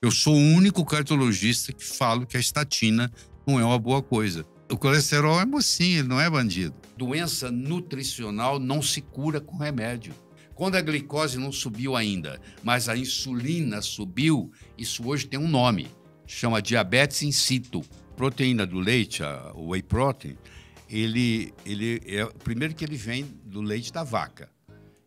Eu sou o único cardiologista que falo que a estatina não é uma boa coisa. O colesterol é mocinho, ele não é bandido. Doença nutricional não se cura com remédio. Quando a glicose não subiu ainda, mas a insulina subiu, isso hoje tem um nome. Chama diabetes in situ. Proteína do leite, o whey protein, ele, ele é, primeiro que ele vem do leite da vaca.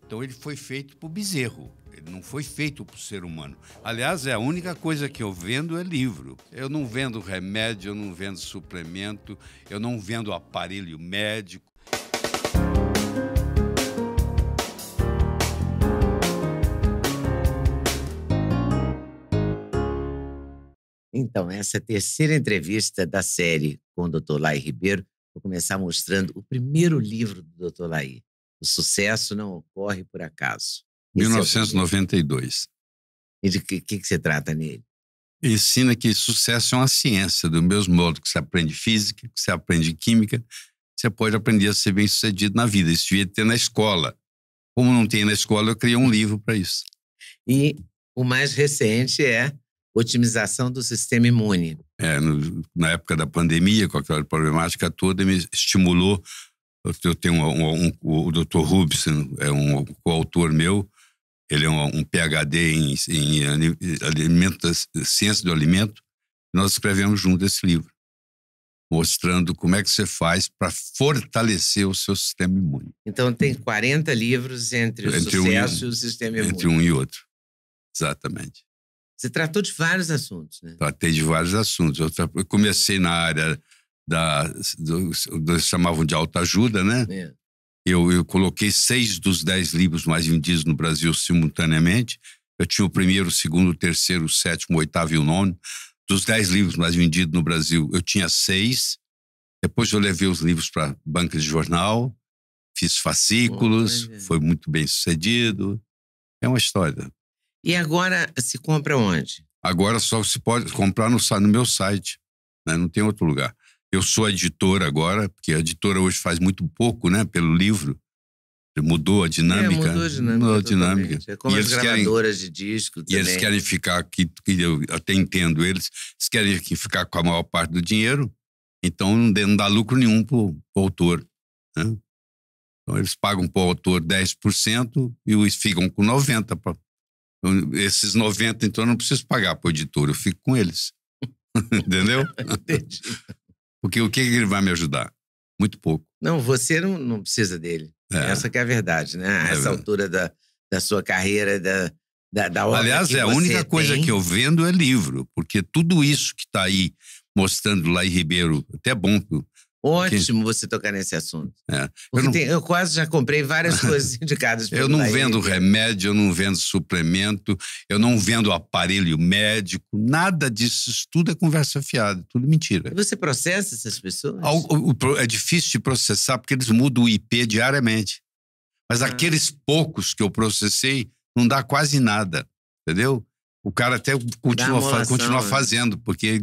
Então ele foi feito para o bezerro. Ele não foi feito para o ser humano. Aliás, é a única coisa que eu vendo é livro. Eu não vendo remédio, eu não vendo suplemento, eu não vendo aparelho médico. Então, essa terceira entrevista da série com o Dr. Lai Ribeiro, vou começar mostrando o primeiro livro do Dr. Lai. O sucesso não ocorre por acaso. 1992. É e de que, que, que você trata nele? Ensina que sucesso é uma ciência, do mesmo modo que você aprende física, que você aprende química, você pode aprender a ser bem sucedido na vida. Isso devia ter na escola. Como não tem na escola, eu criei um livro para isso. E o mais recente é otimização do sistema imune. É, no, na época da pandemia, com aquela problemática toda, me estimulou. Eu tenho um, um, um o Dr. Rubens, é um coautor meu, ele é um, um PhD em, em alimentos, ciência do alimento. Nós escrevemos junto esse livro, mostrando como é que você faz para fortalecer o seu sistema imune. Então, tem 40 livros entre o entre sucesso um, e o sistema imune. Entre um e outro, exatamente. Você tratou de vários assuntos, né? Tratei de vários assuntos. Eu, comecei na área da. Do, do, chamavam de autoajuda, né? É. Eu, eu coloquei seis dos dez livros mais vendidos no Brasil simultaneamente. Eu tinha o primeiro, o segundo, o terceiro, o sétimo, o oitavo e o nono. Dos dez livros mais vendidos no Brasil, eu tinha seis. Depois eu levei os livros para banca de jornal, fiz fascículos, Boa, foi muito bem sucedido. É uma história. E agora se compra onde? Agora só se pode comprar no, no meu site, né? não tem outro lugar. Eu sou editor agora, porque a editora hoje faz muito pouco, né, pelo livro. Mudou a dinâmica. É, mudou a dinâmica. Mudou a dinâmica. É como e as gravadoras querem, de disco também. E eles querem ficar aqui, eu até entendo eles, eles querem ficar com a maior parte do dinheiro, então não dá lucro nenhum para o autor. Né? Então eles pagam para o autor 10% e os ficam com 90%. Pra, então esses 90%, então, eu não preciso pagar para o editor, eu fico com eles. Entendeu? Entendi. Porque o que ele vai me ajudar? Muito pouco. Não, você não, não precisa dele. É. Essa que é a verdade, né? É a é essa altura da, da sua carreira, da, da, da obra Aliás, é a única coisa que eu vendo é livro, porque tudo isso que está aí mostrando lá em Ribeiro, até bom Ótimo você tocar nesse assunto. É. Eu, não... tem, eu, quase já comprei várias coisas indicadas pelo Eu não vendo remédio, eu não vendo suplemento, eu não vendo aparelho médico, nada disso. tudo é conversa fiada, tudo mentira. E você processa essas pessoas? é difícil de processar porque eles mudam o IP diariamente. Mas ah. aqueles poucos que eu processei não dá quase nada, entendeu? O cara até continua, continua né? fazendo, porque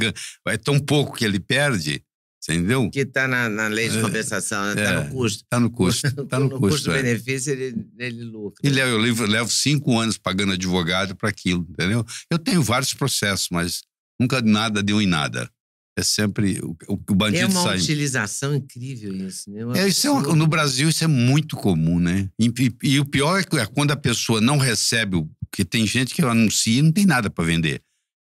é tão pouco que ele perde Entendeu? Que está na, na, lei de é, compensação, está né? é, no custo. Está no custo. Está no, no custo-benefício, é. ele, ele lucra. E levo, eu levo, levo cinco anos pagando advogado para aquilo, entendeu? Eu tenho vários processos, mas nunca nada deu em nada. É sempre o, o bandido sai. É uma sai. utilização incrível isso, né? É, é isso é uma, no Brasil isso é muito comum, né? E, e, e o pior é, é quando a pessoa não recebe, porque tem gente que anuncia e não tem nada para vender,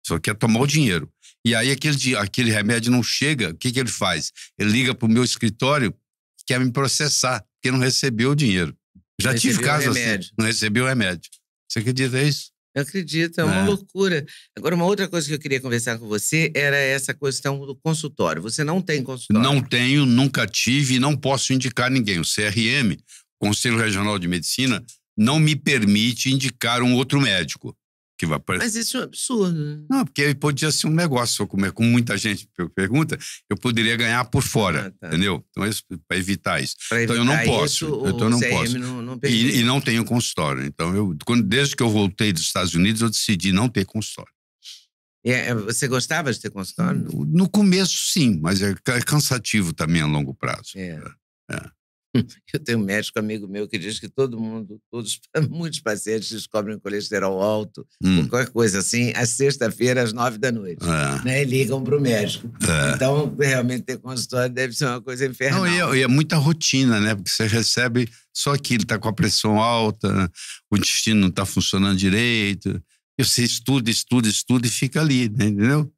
só quer tomar o dinheiro. E aí aquele, aquele remédio não chega, o que, que ele faz? Ele liga para o meu escritório, quer me processar, porque não recebeu o dinheiro. Já recebeu tive casos assim, não recebeu o remédio. Você acredita nisso? Eu acredito, é uma é. loucura. Agora, uma outra coisa que eu queria conversar com você era essa questão do consultório. Você não tem consultório? Não tenho, nunca tive e não posso indicar ninguém. O CRM, Conselho Regional de Medicina, não me permite indicar um outro médico que vai aparecer. Mas isso é um absurdo. Não, porque podia ser um negócio. como eu comer com muita gente pergunta, eu poderia ganhar por fora, ah, tá. entendeu? Então, é isso, para evitar isso. Pra então, evitar eu não posso. Isso, então, eu não posso. Não, não e, e, não tenho consultório. Então, eu, quando, desde que eu voltei dos Estados Unidos, eu decidi não ter consultório. É, é, você gostava de ter consultório? No, no começo, sim, mas é cansativo também a longo prazo. É. é. Eu tenho um médico amigo meu que diz que todo mundo, todos, muitos pacientes descobrem colesterol alto, hum. qualquer coisa assim, às sexta-feira, às nove da noite. É. Né? E ligam para o médico. É. Então, realmente, ter consultório deve ser uma coisa infernal. Não, e, é, e é muita rotina, né? Porque você recebe só aquilo, está com a pressão alta, o intestino não está funcionando direito. E você estuda, estuda, estuda e fica ali, né? entendeu?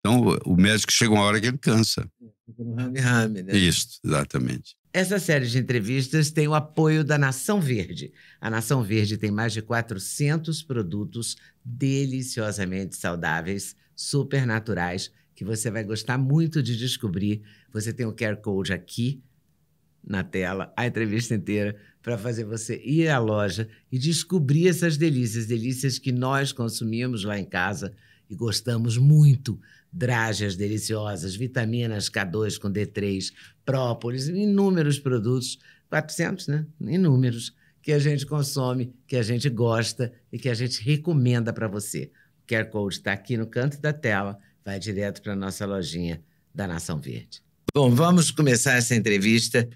Então, o médico chega uma hora que ele cansa. É, fica no rame-rame, né? Isso, exatamente. Essa série de entrevistas tem o apoio da Nação Verde. A Nação Verde tem mais de 400 produtos deliciosamente saudáveis, super naturais, que você vai gostar muito de descobrir. Você tem o QR Code aqui na tela, a entrevista inteira, para fazer você ir à loja e descobrir essas delícias, delícias que nós consumimos lá em casa e gostamos muito dragens deliciosas, vitaminas K2 com D3, própolis, inúmeros produtos, 400, né? Inúmeros que a gente consome, que a gente gosta e que a gente recomenda para você. O QR Code está aqui no canto da tela, vai direto para a nossa lojinha da Nação Verde. Bom, vamos começar essa entrevista.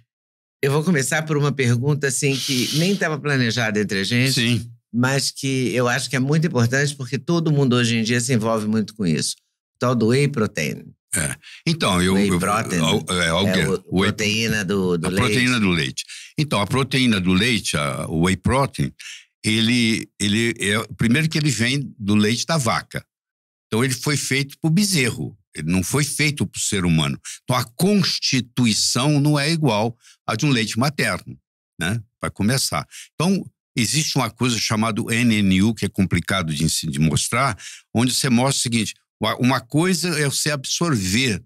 Eu vou começar por uma pergunta assim que nem estava planejada entre a gente, Sim. mas que eu acho que é muito importante porque todo mundo hoje em dia se envolve muito com isso. Só do whey protein. É. Então, eu. Whey protein. Eu, eu, eu, é, é o, whey, proteína do, do a leite. proteína do leite. Então, a proteína do leite, a, o whey protein, ele, ele é, primeiro que ele vem do leite da vaca. Então, ele foi feito para o bezerro. Ele não foi feito para o ser humano. Então, a constituição não é igual à de um leite materno, né? Para começar. Então, existe uma coisa chamada NNU, que é complicado de, de mostrar, onde você mostra o seguinte: uma coisa é você absorver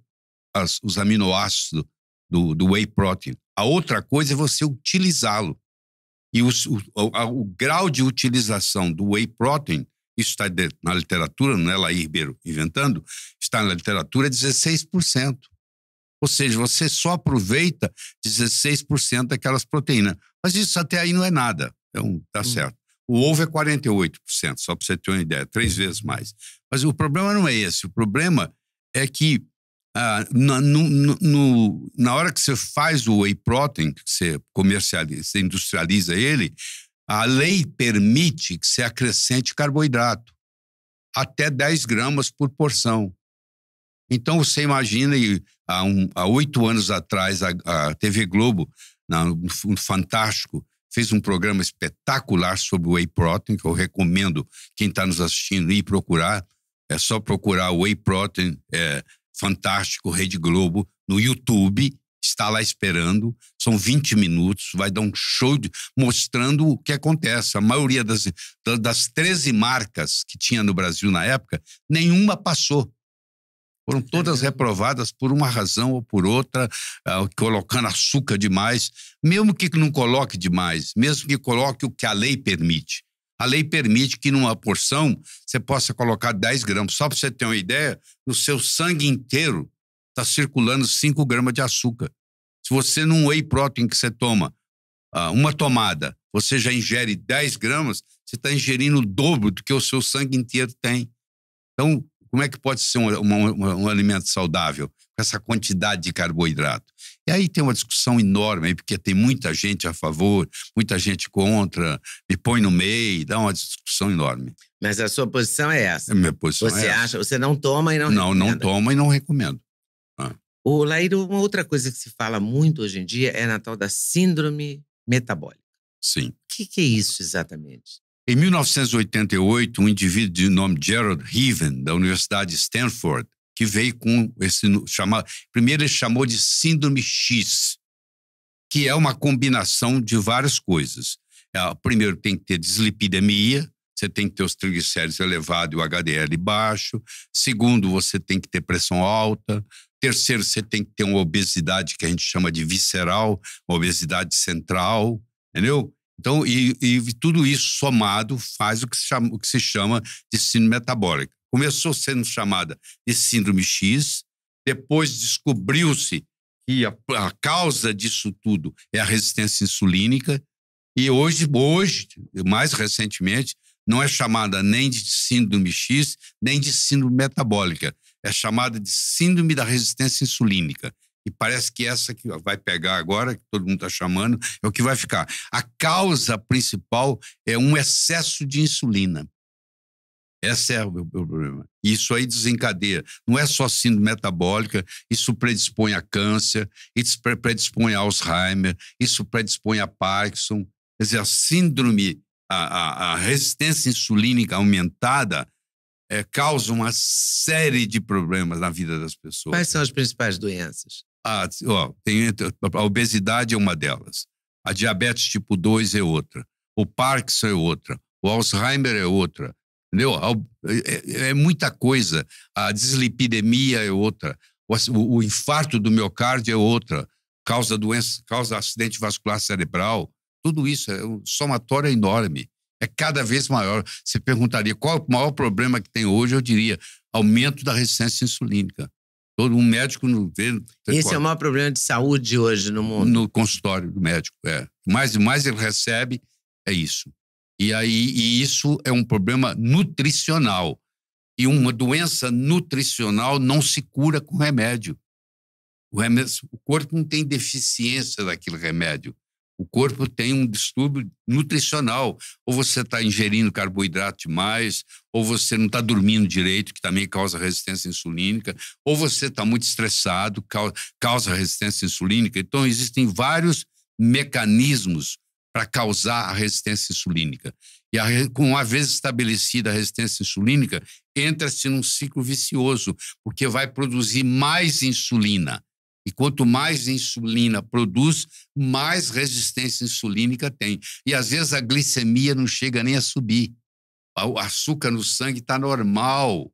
as, os aminoácidos do, do whey protein. A outra coisa é você utilizá-lo. E o, o, o, grau de utilização do whey protein, isso está na literatura, não é Laí Ribeiro inventando, está na literatura 16%. Ou seja, você só aproveita 16% daquelas proteínas. Mas isso até aí não é nada. Então, tá hum. certo. O ovo é 48%, só para você ter uma ideia, três uhum. vezes mais. Mas o problema não é esse. O problema é que ah, na, no, no, na hora que você faz o whey protein, que você comercializa, você industrializa ele, a lei permite que você acrescente carboidrato, até 10 gramas por porção. Então, você imagina, e há oito anos atrás, a, a TV Globo, na, no Fantástico, fez um programa espetacular sobre o whey protein, que eu recomendo quem está nos assistindo ir procurar. É só procurar o whey protein é, fantástico Rede Globo no YouTube, está lá esperando. São 20 minutos, vai dar um show de, mostrando o que acontece. A maioria das, das 13 marcas que tinha no Brasil na época, nenhuma passou. Foram é todas reprovadas por uma razão ou por outra, uh, colocando açúcar demais, mesmo que não coloque demais, mesmo que coloque o que a lei permite. A lei permite que numa porção você possa colocar 10 gramas. Só para você ter uma ideia, no seu sangue inteiro está circulando 5 gramas de açúcar. Se você num whey protein que você toma uh, uma tomada, você já ingere 10 gramas, você está ingerindo o dobro do que o seu sangue inteiro tem. Então, como é que pode ser um, um, um alimento saudável com essa quantidade de carboidrato? E aí tem uma discussão enorme, porque tem muita gente a favor, muita gente contra, me põe no meio, dá uma discussão enorme. Mas a sua posição é essa? A minha posição você é essa. acha, Você não toma e não Não, recomenda. não toma e não recomendo. Ah. O Laíro, uma outra coisa que se fala muito hoje em dia é na tal da síndrome metabólica. Sim. O que, que é isso exatamente? Em 1988, um indivíduo de nome Gerald Riven, da Universidade de Stanford, que veio com esse chamado. Primeiro, ele chamou de Síndrome X, que é uma combinação de várias coisas. É, primeiro, tem que ter dislipidemia, você tem que ter os triglicéridos elevados e o HDL baixo. Segundo, você tem que ter pressão alta. Terceiro, você tem que ter uma obesidade que a gente chama de visceral, uma obesidade central, entendeu? Então, e, e tudo isso somado faz o que, chama, o que se chama de síndrome metabólica. Começou sendo chamada de síndrome X, depois descobriu-se que a, a, causa disso tudo é a resistência insulínica, e hoje, hoje, mais recentemente, não é chamada nem de síndrome X, nem de síndrome metabólica. É chamada de síndrome da resistência insulínica. E parece que essa que vai pegar agora, que todo mundo está chamando, é o que vai ficar. A causa principal é um excesso de insulina. Esse é o meu problema. Isso aí desencadeia. Não é só síndrome metabólica, isso predispõe a câncer, isso predispõe a Alzheimer, isso predispõe a Parkinson. Quer dizer, a síndrome, a, a, a resistência insulínica aumentada é, causa uma série de problemas na vida das pessoas. Quais são as principais doenças? a, ó, tem, a obesidade é uma delas, a diabetes tipo 2 é outra, o Parkinson é outra, o Alzheimer é outra, entendeu? É, é, é muita coisa. A dislipidemia é outra, o, o infarto do miocárdio é outra, causa doença, causa acidente vascular cerebral, tudo isso é um somatório enorme. É cada vez maior. Você perguntaria qual é o maior problema que tem hoje, eu diria aumento da resistência insulínica. Todo um médico não vê. Esse é o maior problema de saúde hoje no mundo. No consultório do médico, é. Mais e mais ele recebe, é isso. E aí e isso é um problema nutricional. E uma doença nutricional não se cura com remédio. O, remédio, o corpo não tem deficiência daquele remédio. O corpo tem um distúrbio nutricional. Ou você está ingerindo carboidrato demais, ou você não está dormindo direito, que também causa resistência insulínica, ou você está muito estressado, causa resistência insulínica. Então, existem vários mecanismos para causar a resistência insulínica. E a, com uma vez estabelecida a resistência insulínica, entra-se num ciclo vicioso, porque vai produzir mais insulina. E quanto mais insulina produz, mais resistência insulínica tem. E às vezes a glicemia não chega nem a subir. O açúcar no sangue está normal.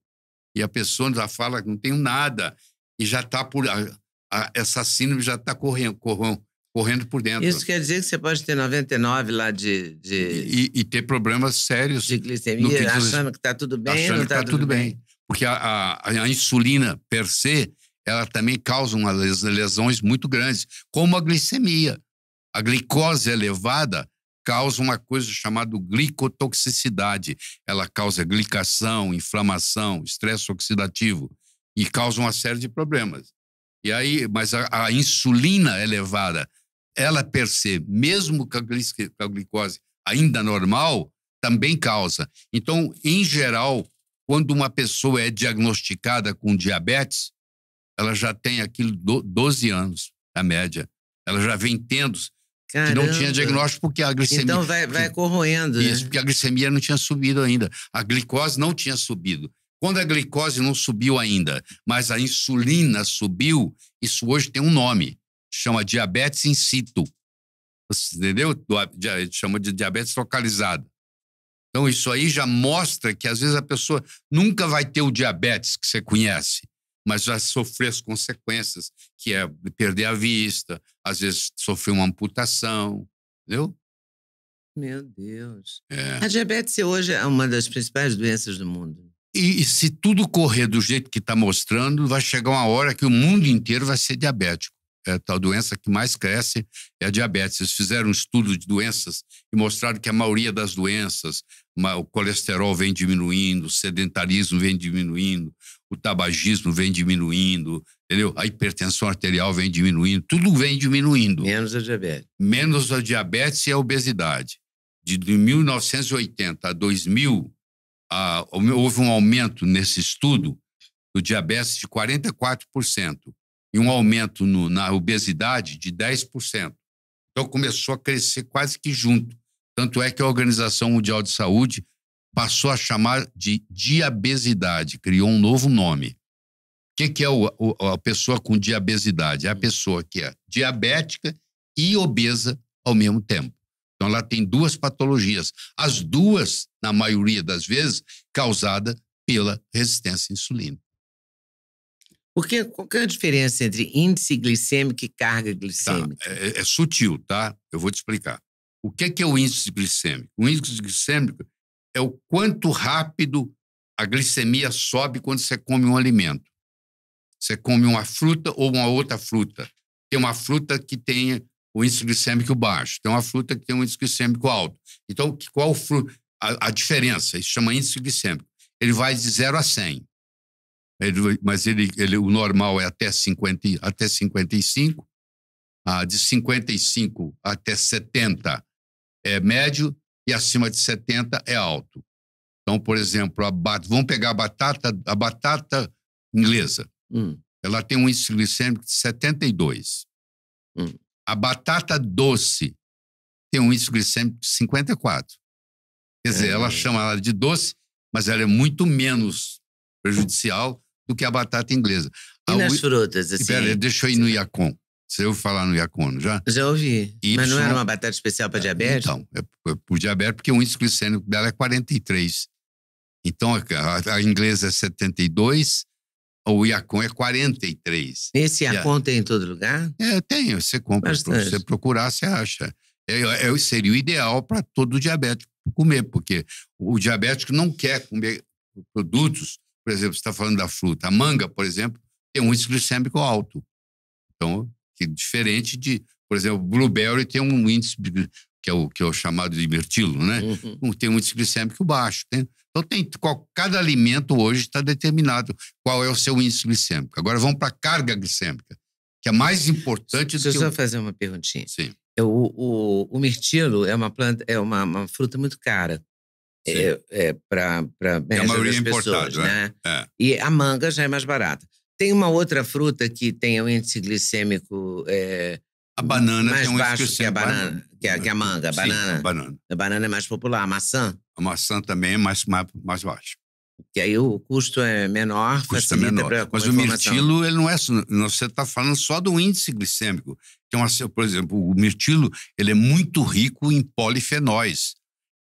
E a pessoa já fala que não tenho nada. E já está por. A, a, essa síndrome já está correndo, correndo, correndo, por dentro. Isso quer dizer que você pode ter 99 lá de. de... E, e, ter problemas sérios. De glicemia, que diz, achando que está tudo bem. Achando não que está tá tudo, tudo bem. bem. Porque a, a insulina per se ela também causa umas lesões muito grandes, como a glicemia. A glicose elevada causa uma coisa chamada glicotoxicidade. Ela causa glicação, inflamação, estresse oxidativo e causa uma série de problemas. E aí, mas a, a insulina elevada, ela per se, mesmo com a, glic, com a glicose ainda normal, também causa. Então, em geral, quando uma pessoa é diagnosticada com diabetes, ela já tem aquilo do, 12 anos, a média. Ela já vem tendo Caramba. que não tinha diagnóstico porque a glicemia. Então vai, vai corroendo. Né? Isso, né? porque a glicemia não tinha subido ainda. A glicose não tinha subido. Quando a glicose não subiu ainda, mas a insulina subiu, isso hoje tem um nome. Chama diabetes in situ. Você entendeu? Chama de diabetes localizada. Então, isso aí já mostra que às vezes a pessoa nunca vai ter o diabetes que você conhece, mas já sofrer as consequências, que é perder a vista, às vezes sofrer uma amputação, entendeu? Meu Deus. É. A diabetes hoje é uma das principais doenças do mundo. E, e se tudo correr do jeito que está mostrando, vai chegar uma hora que o mundo inteiro vai ser diabético. É, a doença que mais cresce é a diabetes. Eles fizeram um estudo de doenças e mostraram que a maioria das doenças, o colesterol vem diminuindo, o sedentarismo vem diminuindo, o tabagismo vem diminuindo, entendeu? A hipertensão arterial vem diminuindo, tudo vem diminuindo. Menos a diabetes. Menos a diabetes e a obesidade. De, 1980 a 2000, a, houve um aumento nesse estudo do diabetes de 44% e um aumento no, na obesidade de 10%. Então começou a crescer quase que junto. Tanto é que a Organização Mundial de Saúde passou a chamar de diabesidade, criou um novo nome. O que, que, é o, o, a pessoa com diabesidade? É a hum. pessoa que é diabética e obesa ao mesmo tempo. Então, ela tem duas patologias, as duas, na maioria das vezes, causada pela resistência à insulina. Porque qual que é a diferença entre índice glicêmico e carga tá, glicêmica? Tá, é, é, sutil, tá? Eu vou te explicar. O que é, que é o índice glicêmico? O índice glicêmico é o quanto rápido a glicemia sobe quando você come um alimento. Você come uma fruta ou uma outra fruta. Tem uma fruta que tem o índice glicêmico baixo, tem uma fruta que tem um índice glicêmico alto. Então, qual fruta? A, a diferença, isso chama índice glicêmico. Ele vai de 0 a 100. Ele, mas ele, ele, o normal é até, 50, até 55. Ah, de 55 até 70 é médio, e acima de 70 é alto. Então, por exemplo, a bat... vamos pegar a batata, a batata inglesa. Hum. Ela tem um índice glicêmico de 72. Hum. A batata doce tem um índice glicêmico de 54. Quer dizer, é. ela chama ela de doce, mas ela é muito menos prejudicial do que a batata inglesa. E a nas u... frutas, assim? Pera, deixa eu ir no Iacon. Você ouviu falar no Iacono já? Já ouvi. Y, Mas não era uma batata especial para é, diabetes? Então, é, é por diabetes, porque o índice glicêmico dela é 43. Então, a, a inglesa é 72, o Iacon é 43. Esse Iacon tem em todo lugar? É, tem. Você compra. Se você procurar, você acha. É, é, é seria o ideal para todo diabético comer, porque o diabético não quer comer produtos. Por exemplo, você está falando da fruta. A manga, por exemplo, tem um índice glicêmico alto. Então, que diferente de, por exemplo, blueberry tem um índice que é o que é o chamado de mirtilo, né? Uhum. Tem um índice glicêmico baixo, né? Então tem qual, cada alimento hoje está determinado qual é o seu índice glicêmico. Agora vamos para a carga glicêmica, que é mais importante. Deixa do que eu só fazer uma perguntinha. Sim. O, o, o mirtilo é uma planta, é uma, uma fruta muito cara. para É, é para a maioria das é pessoas, importado, é. né? É. E a manga já é mais barata. Tem uma outra fruta que tem o um índice glicêmico é, a banana mais tem um baixo que, a banana, banana. Que, é a, que é a manga, a Sim, banana. A banana. A banana é mais popular, a maçã. A maçã também é mais, mais, mais baixa. Que aí o custo é menor, o custo é menor. Pra, Mas o mirtilo, ele não é. Você está falando só do índice glicêmico. Tem uma, por exemplo, o mirtilo ele é muito rico em polifenóis,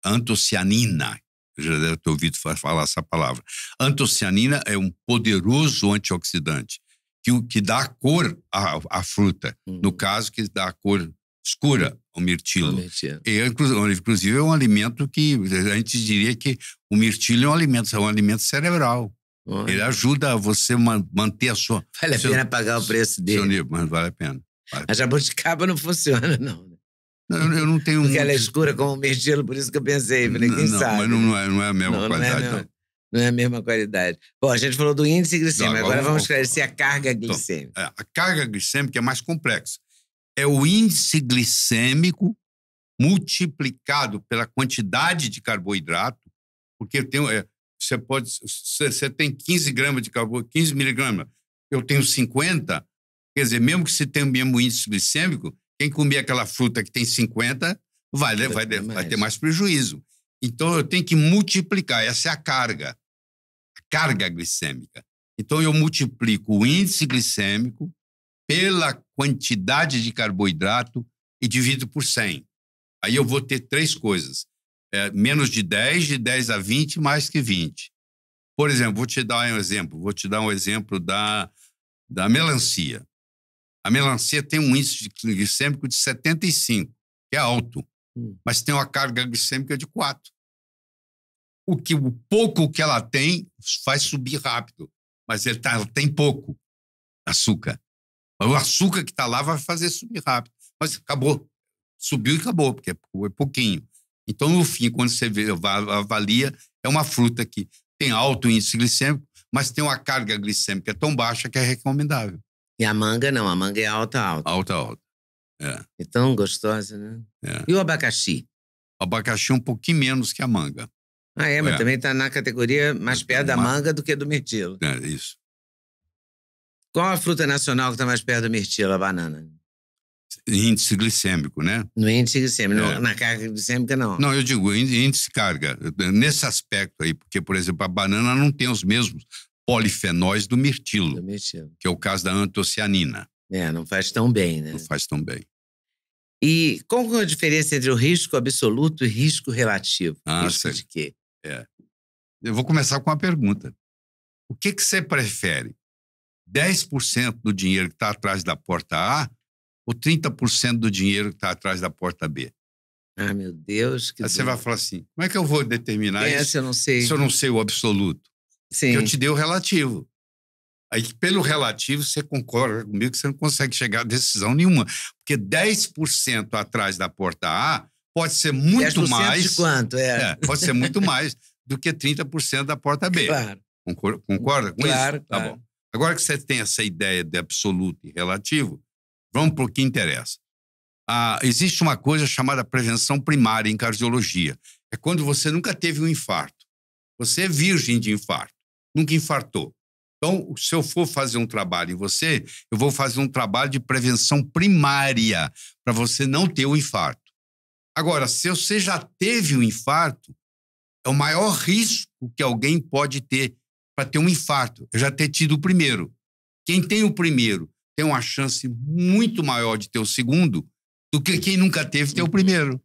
antocianina, já deve ter ouvido falar essa palavra. Antocianina é um poderoso antioxidante que, que dá cor à, à fruta. Hum. No caso, que dá a cor escura ao mirtilo. inclusive, é um alimento que a gente diria que o mirtilo é um alimento, é um alimento cerebral. Olha. Ele ajuda você manter a sua. Vale a seu, pena pagar o preço dele. Nível, mas vale a pena. Vale a, a jabuticaba não funciona, não. Né? Não, eu, não tenho Porque muito... ela é escura como o mirtilo, por isso que eu pensei. Falei, não, quem não, sabe? Mas não, é, não é a mesma não, qualidade, não. É a mesma, não. é a mesma qualidade. Bom, a gente falou do índice glicêmico, agora, agora vamos esclarecer a carga então, glicêmica. Então, a carga glicêmica é mais complexa. É o índice glicêmico multiplicado pela quantidade de carboidrato, porque tem, é, você pode você, você tem 15 gramas de carboidrato, 15 miligramas, eu tenho 50, quer dizer, mesmo que você tenha o mesmo índice glicêmico, quem comer aquela fruta que tem 50 vai, vai, vai, vai ter mais prejuízo. Então eu tenho que multiplicar, essa é a carga, a carga glicêmica. Então eu multiplico o índice glicêmico pela quantidade de carboidrato e divido por 100. Aí eu vou ter três coisas. É, menos de 10, de 10 a 20, mais que 20. Por exemplo, vou te dar um exemplo. Vou te dar um exemplo da, da melancia. A melancia tem um índice glicêmico de 75, que é alto, hum. mas tem uma carga glicêmica de 4. O, que, o pouco que ela tem faz subir rápido, mas ele tá, ela tem pouco açúcar. O açúcar que está lá vai fazer subir rápido. Mas acabou. Subiu e acabou, porque é pouquinho. Então, no fim, quando você vê, avalia, é uma fruta que tem alto índice glicêmico, mas tem uma carga glicêmica tão baixa que é recomendável. E a manga não, a manga é alta, alta. Alta, alta. É. E é tão gostosa, né? É. E o abacaxi? O abacaxi é um pouquinho menos que a manga. Ah, é, mas é. também está na categoria mais é. perto tá da manga do que do mirtilo. É, isso. Qual a fruta nacional que está mais perto do mirtilo? A banana. Índice glicêmico, né? No índice glicêmico, é. na carga glicêmica não. Não, eu digo índice carga, nesse aspecto aí, porque, por exemplo, a banana não tem os mesmos polifenóis do mirtilo, do mirtilo, que é o caso da antocianina. É, não faz tão bem, né? Não faz tão bem. E qual é a diferença entre o risco absoluto e risco relativo? Ah, risco sei. de quê? É. Eu vou começar com uma pergunta. O que, que você prefere? 10% do dinheiro que está atrás da porta A ou 30% do dinheiro que está atrás da porta B? Ah, meu Deus. Aí Deus. você vai falar assim: como é que eu vou determinar Essa isso? Eu não sei. Se eu não sei o absoluto. Sim. Que eu te dei o relativo. Aí, pelo relativo, você concorda comigo que você não consegue chegar a decisão nenhuma. Porque 10% atrás da porta A pode ser muito mais. De quanto? É. é. pode ser muito mais do que 30% da porta B. Claro. Concorda, concorda com claro, isso? Claro. Tá bom. Agora que você tem essa ideia de absoluto e relativo, vamos para o que interessa. Ah, existe uma coisa chamada prevenção primária em cardiologia. É quando você nunca teve um infarto. Você é virgem de infarto nunca infartou. Então, se eu for fazer um trabalho em você, eu vou fazer um trabalho de prevenção primária para você não ter o um infarto. Agora, se você já teve um infarto, é o maior risco que alguém pode ter para ter um infarto. Eu já ter tido o primeiro. Quem tem o primeiro tem uma chance muito maior de ter o segundo do que quem nunca teve ter o primeiro.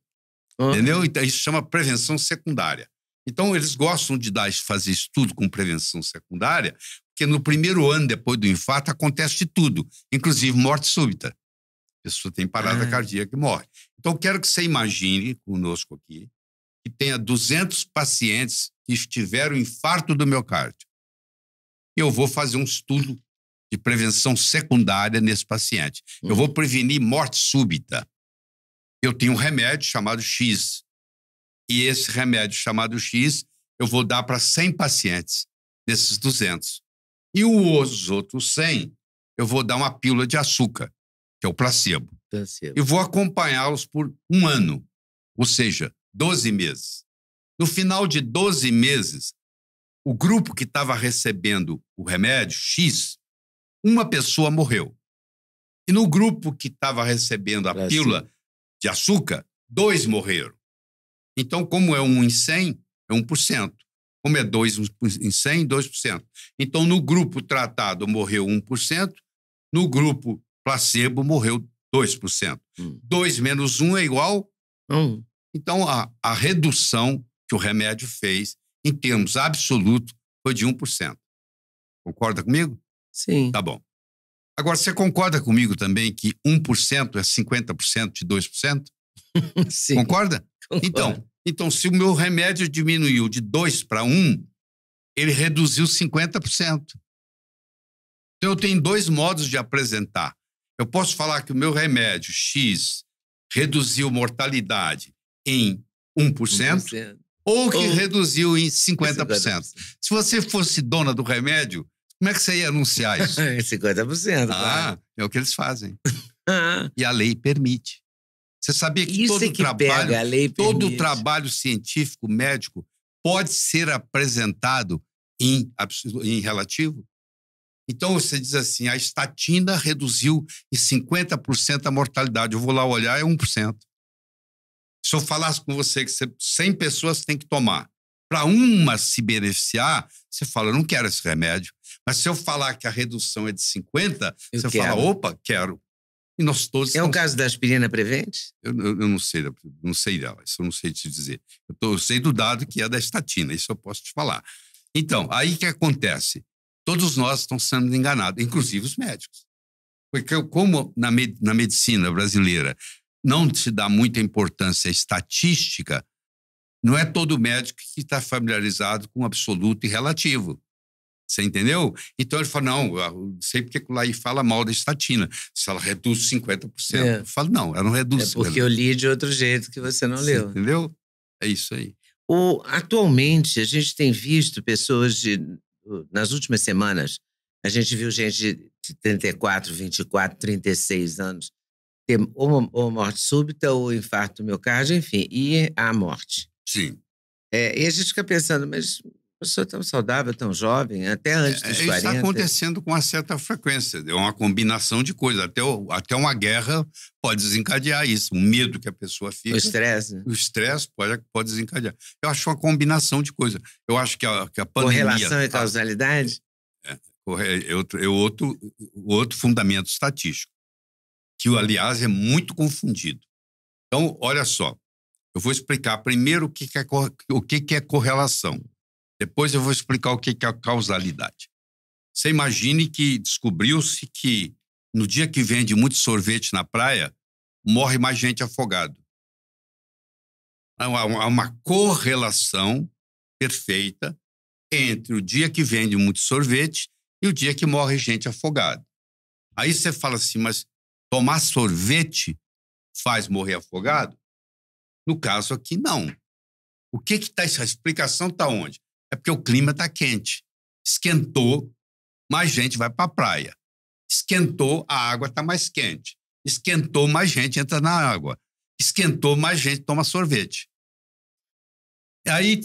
Uhum. Entendeu? Então, isso chama prevenção secundária. Então, eles gostam de dar, fazer estudo com prevenção secundária, porque no primeiro ano depois do infarto acontece de tudo, inclusive morte súbita. A pessoa tem parada ah. cardíaca e morre. Então, quero que você imagine conosco aqui que tenha 200 pacientes que tiveram infarto do miocárdio. Eu vou fazer um estudo de prevenção secundária nesse paciente. Eu hum. vou prevenir morte súbita. Eu tenho um remédio chamado X, e esse remédio chamado X, eu vou dar para 100 pacientes, desses 200. E os outros 100, eu vou dar uma pílula de açúcar, que é o placebo. placebo. E vou acompanhá-los por um ano, ou seja, 12 meses. No final de 12 meses, o grupo que estava recebendo o remédio, X, uma pessoa morreu. E no grupo que estava recebendo a Parece. pílula de açúcar, dois morreram. Então, como é 1 em 100, é 1%. Como é 2 em 100, 2%. Então, no grupo tratado morreu 1%, no grupo placebo morreu 2%. Hum. 2 menos 1 é igual. Hum. Então, a, a redução que o remédio fez, em termos absolutos, foi de 1%. Concorda comigo? Sim. Tá bom. Agora, você concorda comigo também que 1% é 50% de 2%? Sim. Concorda? Então, então, se o meu remédio diminuiu de 2 para 1, ele reduziu 50%. Então, eu tenho dois modos de apresentar. Eu posso falar que o meu remédio X reduziu mortalidade em 1%, 1%. ou que ou reduziu em 50%. 50%. Se você fosse dona do remédio, como é que você ia anunciar isso? 50%. Ah, claro. é o que eles fazem. Ah. e a lei permite. Você sabia que Isso todo é que trabalho, pega, todo trabalho científico médico pode ser apresentado em, em relativo? Então você diz assim, a estatina reduziu em 50% a mortalidade. Eu vou lá olhar, é 1%. Se eu falasse com você que 100 pessoas têm que tomar, para uma se beneficiar, você fala, eu não quero esse remédio. Mas se eu falar que a redução é de 50, eu você quero. fala, opa, quero. E nós todos. É o caso da aspirina Prevente? Eu, eu, eu, não sei, não sei dela, isso eu não sei te dizer. Eu, tô, eu sei do dado que é da estatina, isso eu posso te falar. Então, aí que acontece? Todos nós estamos sendo enganados, inclusive os médicos. Porque como na, med na medicina brasileira não se dá muita importância à estatística, não é todo médico que está familiarizado com absoluto e relativo. Você entendeu? Então ele falou: não, eu sei porque lá e fala mal da estatina. Se ela reduz 50%. É. Eu falo, não, ela não reduz. É porque eu li de outro jeito que você não leu. entendeu? É isso aí. O, atualmente, a gente tem visto pessoas de. Nas últimas semanas, a gente viu gente de 34, 24, 36 anos ter ou, ou morte súbita ou infarto do miocárdio, enfim, e a morte. Sim. É, e a gente fica pensando, mas pessoa tão saudável, tão jovem, até antes dos é, é isso 40. Isso está acontecendo com uma certa frequência, é uma combinação de coisas. Até, até uma guerra pode desencadear isso, o medo que a pessoa fica. O estresse. Né? O estresse pode, pode desencadear. Eu acho uma combinação de coisas. Eu acho que a, que a pandemia... Correlação e tá causalidade? É, é, outro, é outro, outro fundamento estatístico, que, aliás, é muito confundido. Então, olha só, eu vou explicar primeiro o que, que, é, o que, que é correlação. Depois eu vou explicar o que é a causalidade. Você imagine que descobriu-se que no dia que vende muito sorvete na praia, morre mais gente afogado. Há uma correlação perfeita entre o dia que vende muito sorvete e o dia que morre gente afogada. Aí você fala assim, mas tomar sorvete faz morrer afogado? No caso aqui, não. O que que tá, a explicação está onde? é porque o clima está quente. Esquentou, mais gente vai para a praia. Esquentou, a água está mais quente. Esquentou, mais gente entra na água. Esquentou, mais gente toma sorvete. E Aí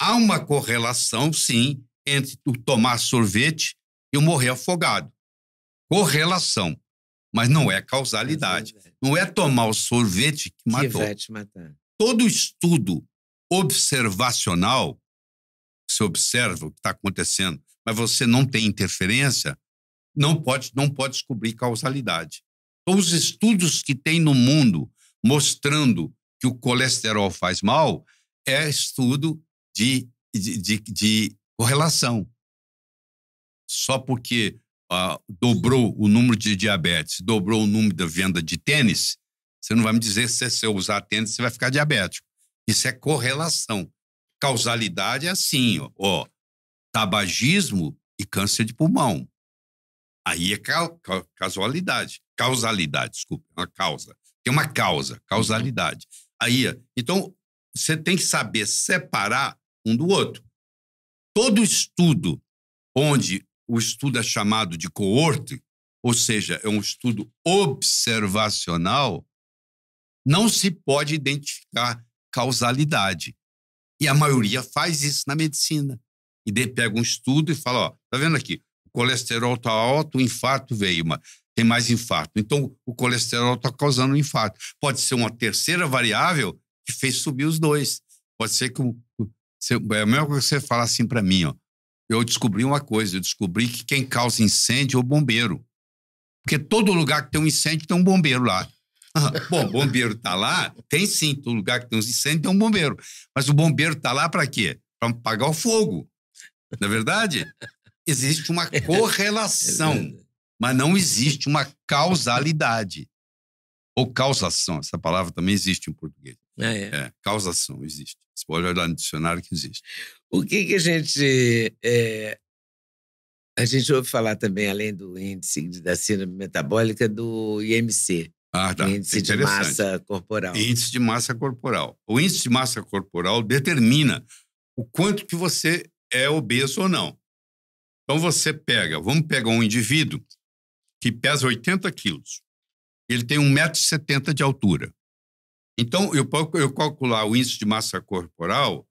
há uma correlação, sim, entre o tomar sorvete e o morrer afogado. Correlação, mas não é causalidade. É não é tomar o sorvete que matou. Todo estudo observacional você observa o que está acontecendo, mas você não tem interferência, não pode, não pode descobrir causalidade. Então, os estudos que tem no mundo mostrando que o colesterol faz mal é estudo de, de, de, de correlação. Só porque ah, dobrou o número de diabetes, dobrou o número da venda de tênis, você não vai me dizer se você usar tênis você vai ficar diabético. Isso é correlação causalidade é assim, ó, ó tabagismo e câncer de pulmão. Aí é ca ca casualidade, causalidade, desculpa, é uma causa. Tem uma causa, causalidade. Aí, então, você tem que saber separar um do outro. Todo estudo onde o estudo é chamado de coorte, ou seja, é um estudo observacional, não se pode identificar causalidade. E a maioria faz isso na medicina. E daí pega um estudo e fala, ó, tá vendo aqui? O colesterol tá alto, o infarto veio, mas tem mais infarto. Então, o colesterol está causando um infarto. Pode ser uma terceira variável que fez subir os dois. Pode ser que... É a mesma coisa que você falar assim para mim, ó. Eu descobri uma coisa, eu descobri que quem causa incêndio é o bombeiro. Porque todo lugar que tem um incêndio tem um bombeiro lá. Bom, o bombeiro está lá? Tem sim, todo lugar que tem uns incêndios tem um bombeiro. Mas o bombeiro está lá para quê? Para apagar o fogo. Na é verdade, existe uma é correlação, mas não existe uma causalidade. Ou causação, essa palavra também existe em português. Ah, é. é. causação existe. Você pode olhar no dicionário que existe. O que, que a gente. É, a gente ouve falar também, além do índice da síndrome metabólica, do IMC, ah, tá. Índice de massa corporal. Índice de massa corporal. O índice de massa corporal determina o quanto que você é obeso ou não. Então você pega, vamos pegar um indivíduo que pesa 80 quilos. Ele tem 1,70m de altura. Então, eu, eu calcular o índice de massa corporal,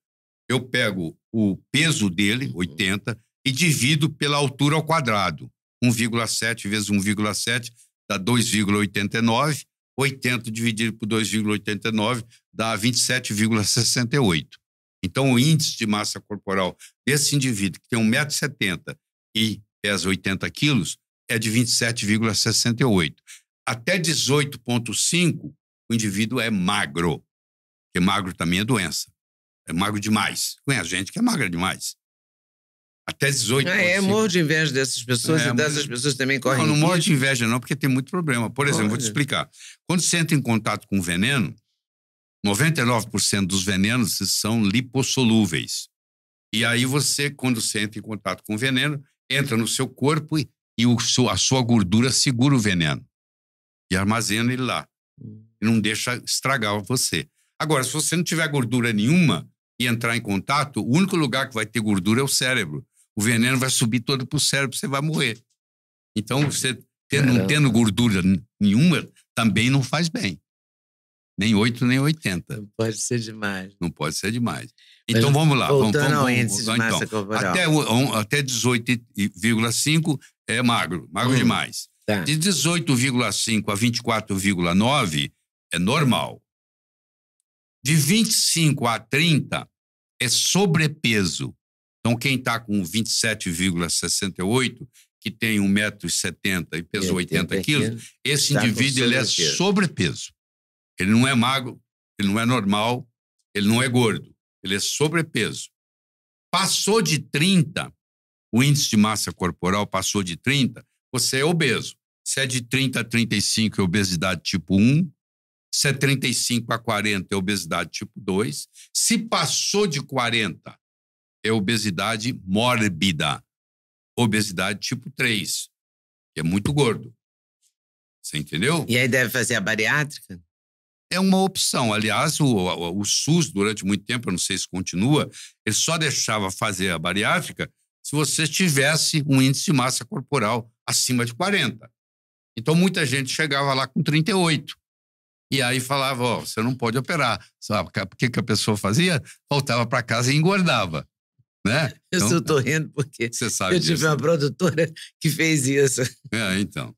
eu pego o peso dele, 80, uhum. e divido pela altura ao quadrado. 1,7 vezes 1,7 dá 2,89. 80 dividido por 2,89 dá 27,68. Então, o índice de massa corporal desse indivíduo que tem 1,70m e pesa 80 quilos é de 27,68. Até 18,5, o indivíduo é magro, porque magro também é doença. É magro demais. Conhece gente que é magra demais. Até 18. Ah, é, morro de inveja dessas pessoas é, e dessas é- pessoas também correm. Não, não morro de inveja, não, porque tem muito problema. Por exemplo, Olha. vou te explicar. Quando você entra em contato com veneno, 99% dos venenos são lipossolúveis. E aí você, quando você entra em contato com veneno, entra no seu corpo e, e o, a sua gordura segura o veneno. E armazena ele lá. E não deixa estragar você. Agora, se você não tiver gordura nenhuma e entrar em contato, o único lugar que vai ter gordura é o cérebro o veneno vai subir todo para o cérebro, você vai morrer. Então, você tendo, não tendo gordura nenhuma, também não faz bem. Nem 8, nem 80. Não pode ser demais. Não pode ser demais. Então Mas, vamos lá. Voltando vamos, vamos, índice vamos, então. Até, até 18,5 é magro, magro hum, demais. Tá. De 18,5 a 24,9 é normal. De 25 a 30 é sobrepeso. Então, quem está com 27,68, que tem 1,70m e pesa 80, 80 quilos, esse tá indivíduo ele é sobrepeso. Ele não é magro, ele não é normal, ele não é gordo, ele é sobrepeso. Passou de 30, o índice de massa corporal passou de 30, você é obeso. Se é de 30 a 35 é obesidade tipo 1, se é 35 a 40 é obesidade tipo 2. Se passou de 40 é obesidade mórbida. Obesidade tipo 3, que é muito gordo. Você entendeu? E aí deve fazer a bariátrica? É uma opção. Aliás, o, o, o SUS, durante muito tempo, eu não sei se continua, ele só deixava fazer a bariátrica se você tivesse um índice de massa corporal acima de 40. Então, muita gente chegava lá com 38. E aí falava, ó, oh, você não pode operar. Sabe o que, que a pessoa fazia? Voltava para casa e engordava. Né? Então, eu estou rindo porque você sabe eu tive disso. uma né? produtora que fez isso. É, então.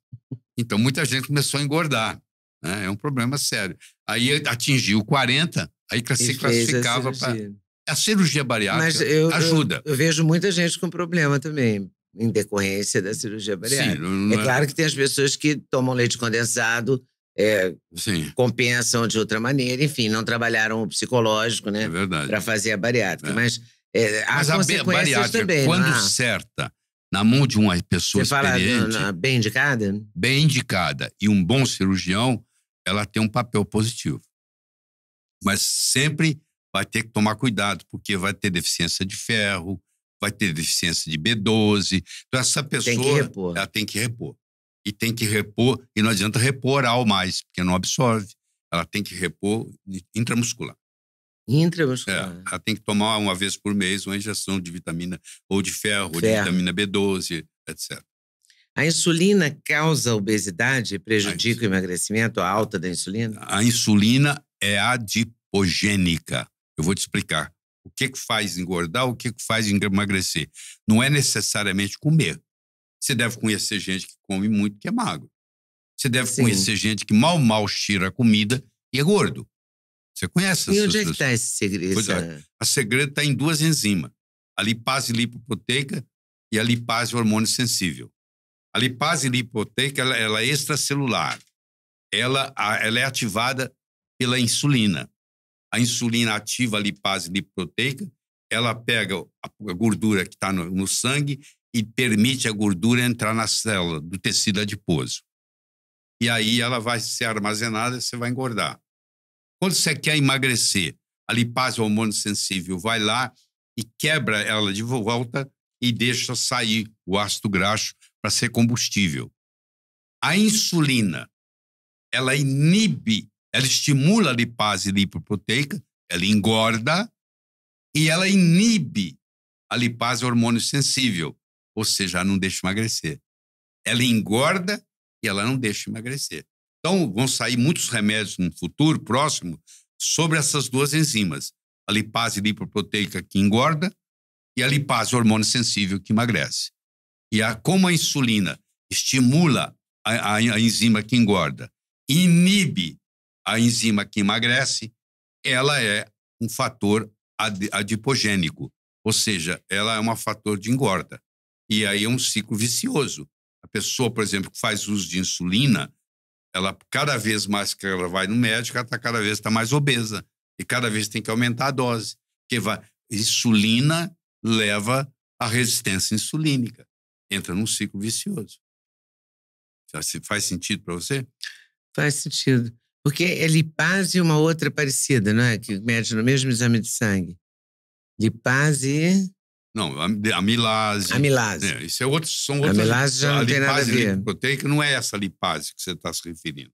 Então, muita gente começou a engordar. Né? É um problema sério. Aí atingiu 40, aí se classificava para. A cirurgia bariátrica Mas eu, ajuda. Eu, eu, vejo muita gente com problema também, em decorrência da cirurgia bariátrica. Sim, é, é claro que tem as pessoas que tomam leite condensado, é, compensam de outra maneira, enfim, não trabalharam o psicológico, né? É Para fazer a bariátrica. É. Mas é, Mas a bariátrica, também, quando certa, na mão de uma pessoa Você fala bem indicada? Bem indicada. E um bom cirurgião, ela tem um papel positivo. Mas sempre vai ter que tomar cuidado, porque vai ter deficiência de ferro, vai ter deficiência de B12. Então, essa pessoa... Tem que repor. Ela tem que repor. E tem que repor, e não adianta repor oral mais, porque não absorve. Ela tem que repor intramuscular. Intramuscular. É, ela ah, tem que tomar uma vez por mês uma injeção de vitamina ou de ferro, ferro. ou de vitamina B12, etc. A insulina causa obesidade, prejudica o emagrecimento, a alta da insulina? A insulina é adipogênica. Eu vou te explicar. O que, que faz engordar, o que, que faz emagrecer. Não é necessariamente comer. Você deve conhecer gente que come muito, que é magro. Você deve Sim. conhecer gente que mal, mal tira a comida e é gordo. Você conhece E onde é que está tá esse segredo? Pois é, a segredo está em duas enzimas. A lipase lipoproteica e a lipase hormônio sensível. A lipase lipoproteica ela, ela é extracelular. Ela, ela é ativada pela insulina. A insulina ativa a lipase lipoproteica, ela pega a gordura que está no, no sangue e permite a gordura entrar na célula do tecido adiposo. E aí ela vai ser armazenada e você vai engordar. Quando você quer emagrecer, a lipase, o hormônio sensível, vai lá e quebra ela de volta e deixa sair o ácido graxo para ser combustível. A insulina, ela inibe, ela estimula a lipase lipoproteica, ela engorda e ela inibe a lipase hormônio sensível, ou seja, não deixa emagrecer. Ela engorda e ela não deixa emagrecer. Então, vão sair muitos remédios no futuro próximo sobre essas duas enzimas. A lipase lipoproteica que engorda e a lipase hormônio sensível que emagrece. E a, como a insulina estimula a, a, a enzima que engorda e inibe a enzima que emagrece, ela é um fator adipogênico, ou seja, ela é um fator de engorda. E aí é um ciclo vicioso. A pessoa, por exemplo, que faz uso de insulina, ela, cada vez mais que ela vai no médico, ela tá, cada vez está mais obesa. E cada vez tem que aumentar a dose. Porque vai, insulina leva à resistência insulínica. Entra num ciclo vicioso. Faz sentido para você? Faz sentido. Porque é lipase e uma outra parecida, não é? Que mede no mesmo exame de sangue. Lipase. Não, a amilase. Amilase. É, isso é outro, são outras. A amilase já não tem nada a ver. proteica não é essa lipase que você está se referindo.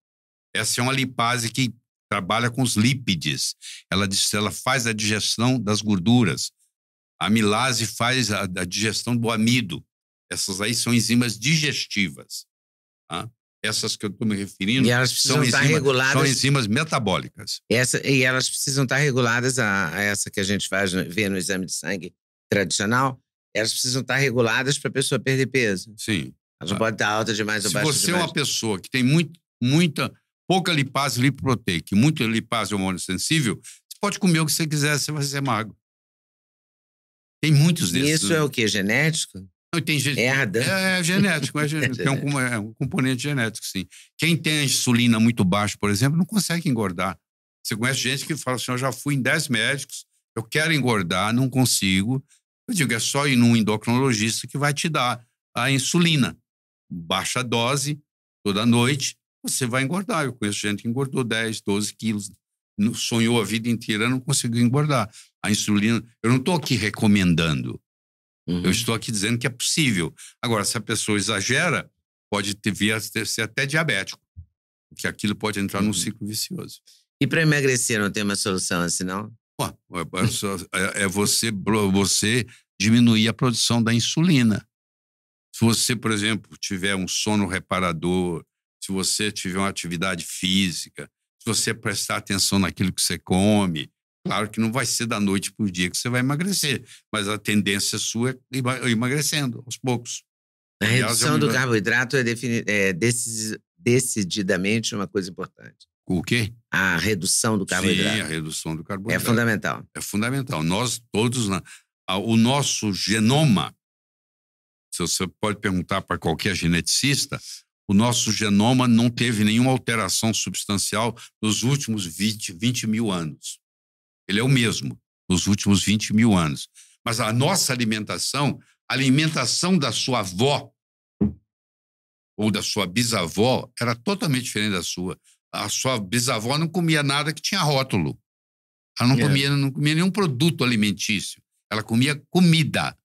Essa é uma lipase que trabalha com os lípides. Ela, ela faz a digestão das gorduras. A amilase faz a, a digestão do amido. Essas aí são enzimas digestivas. Tá? Essas que eu estou me referindo e elas precisam são, estar tá enzimas, reguladas, são enzimas metabólicas. Essa, e elas precisam estar tá reguladas a, a essa que a gente faz, né, vê no exame de sangue tradicional, elas precisam estar reguladas para a pessoa perder peso. Sim. Elas não podem estar alta demais ou Se demais. Se você é uma pessoa que tem muito, muita, pouca lipase lipoproteica muito muita lipase hormônio sensível, você pode comer o que você quiser, você vai ser magro. Tem muitos desses. Isso né? é o quê? Genético? Não, tem Herda. É, é, é, genético, é genético. tem um, é um componente genético, sim. Quem tem a insulina muito baixa, por exemplo, não consegue engordar. Você conhece gente que fala assim: eu já fui em 10 médicos, eu quero engordar, não consigo. Eu digo, é só ir num endocrinologista que vai te dar a insulina. Baixa dose, toda noite, você vai engordar. Eu conheço gente que engordou 10, 12 quilos, sonhou a vida inteira, não conseguiu engordar. A insulina, eu não estou aqui recomendando. Uhum. Eu estou aqui dizendo que é possível. Agora, se a pessoa exagera, pode ter, vir ser até diabético, porque aquilo pode entrar uhum. num ciclo vicioso. E para emagrecer não tem uma solução assim, não? É, é, é, é você, você diminuir a produção da insulina. Se você, por exemplo, tiver um sono reparador, se você tiver uma atividade física, se você prestar atenção naquilo que você come, claro que não vai ser da noite para o dia que você vai emagrecer, mas a tendência sua é emagrecendo aos poucos. A redução Aliás, é do carboidrato é, defini... é decis... decididamente uma coisa importante. O quê? A redução do carboidrato. Sim, a redução do é carboidrato. É fundamental. É fundamental. Nós todos, o nosso genoma, se você pode perguntar para qualquer geneticista, o nosso genoma não teve nenhuma alteração substancial nos últimos 20, 20 mil anos. Ele é o mesmo nos últimos 20 mil anos. Mas a nossa alimentação, a alimentação da sua avó ou da sua bisavó era totalmente diferente da sua a sua bisavó não comia nada que tinha rótulo. Ela não, yeah. É. comia, não comia nenhum produto alimentício. Ela comia comida.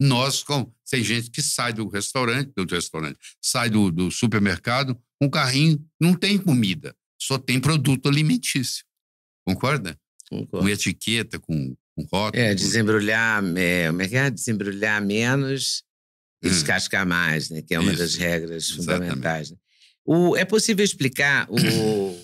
Nós, com, tem gente que sai do restaurante, do restaurante, sai do, do supermercado, um carrinho, não tem comida, só tem produto alimentício. Concorda? Concordo. Com etiqueta, com, com rótulo. É, desembrulhar, é, como é que é? Desembrulhar menos e hum. descascar mais, né? Que é uma Isso. das regras fundamentais. Né? O, é possível explicar o,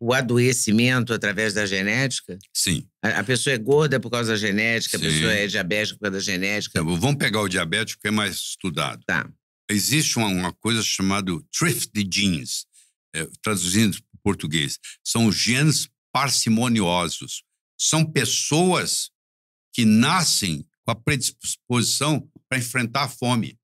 o adoecimento através da genética? Sim. A, a pessoa é gorda por causa da genética, Sim. a pessoa é diabética por causa da genética. Tá vamos pegar o diabético que é mais estudado. Tá. Existe uma, uma coisa chamada thrift genes, é, traduzindo para o português. São genes parcimoniosos. São pessoas que nascem com a predisposição para enfrentar a fome.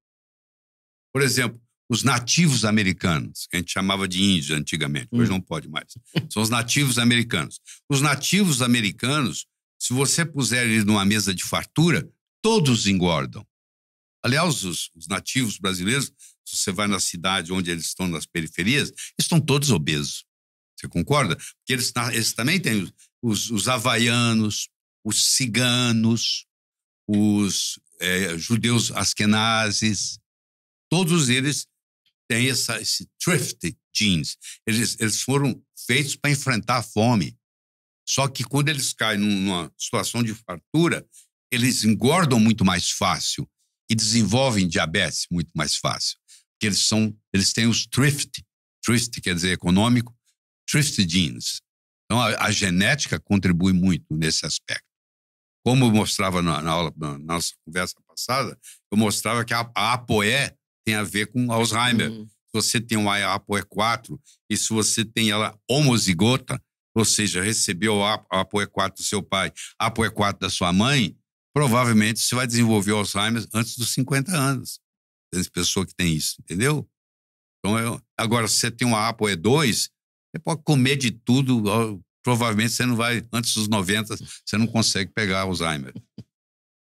Por exemplo, os nativos americanos, que a gente chamava de índios antigamente, hoje hum. não pode mais. São os nativos americanos. Os nativos americanos, se você puser eles numa mesa de fartura, todos engordam. Aliás, os, os nativos brasileiros, se você vai na cidade onde eles estão, nas periferias, estão todos obesos. Você concorda? Porque eles, eles também têm os, os havaianos, os ciganos, os é, judeus askenazes, todos eles tem essa, esse thrift jeans. Eles, eles foram feitos para enfrentar a fome. Só que quando eles caem numa situação de fartura, eles engordam muito mais fácil e desenvolvem diabetes muito mais fácil. Porque eles, são, eles têm os thrift, thrift quer dizer econômico, thrift genes. Então, a, a genética contribui muito nesse aspecto. Como eu mostrava na, na, aula, na nossa conversa passada, eu mostrava que a, a apoé tem a ver com Alzheimer. Uhum. Se você tem um APOE4 e se você tem ela homozigota, ou seja, recebeu a APOE4 do seu pai, a APOE4 da sua mãe, provavelmente você vai desenvolver Alzheimer antes dos 50 anos. Tem pessoa que tem isso, entendeu? Então, eu... agora, se você tem uma APOE2, você pode comer de tudo, provavelmente você não vai, antes dos 90, você não consegue pegar Alzheimer.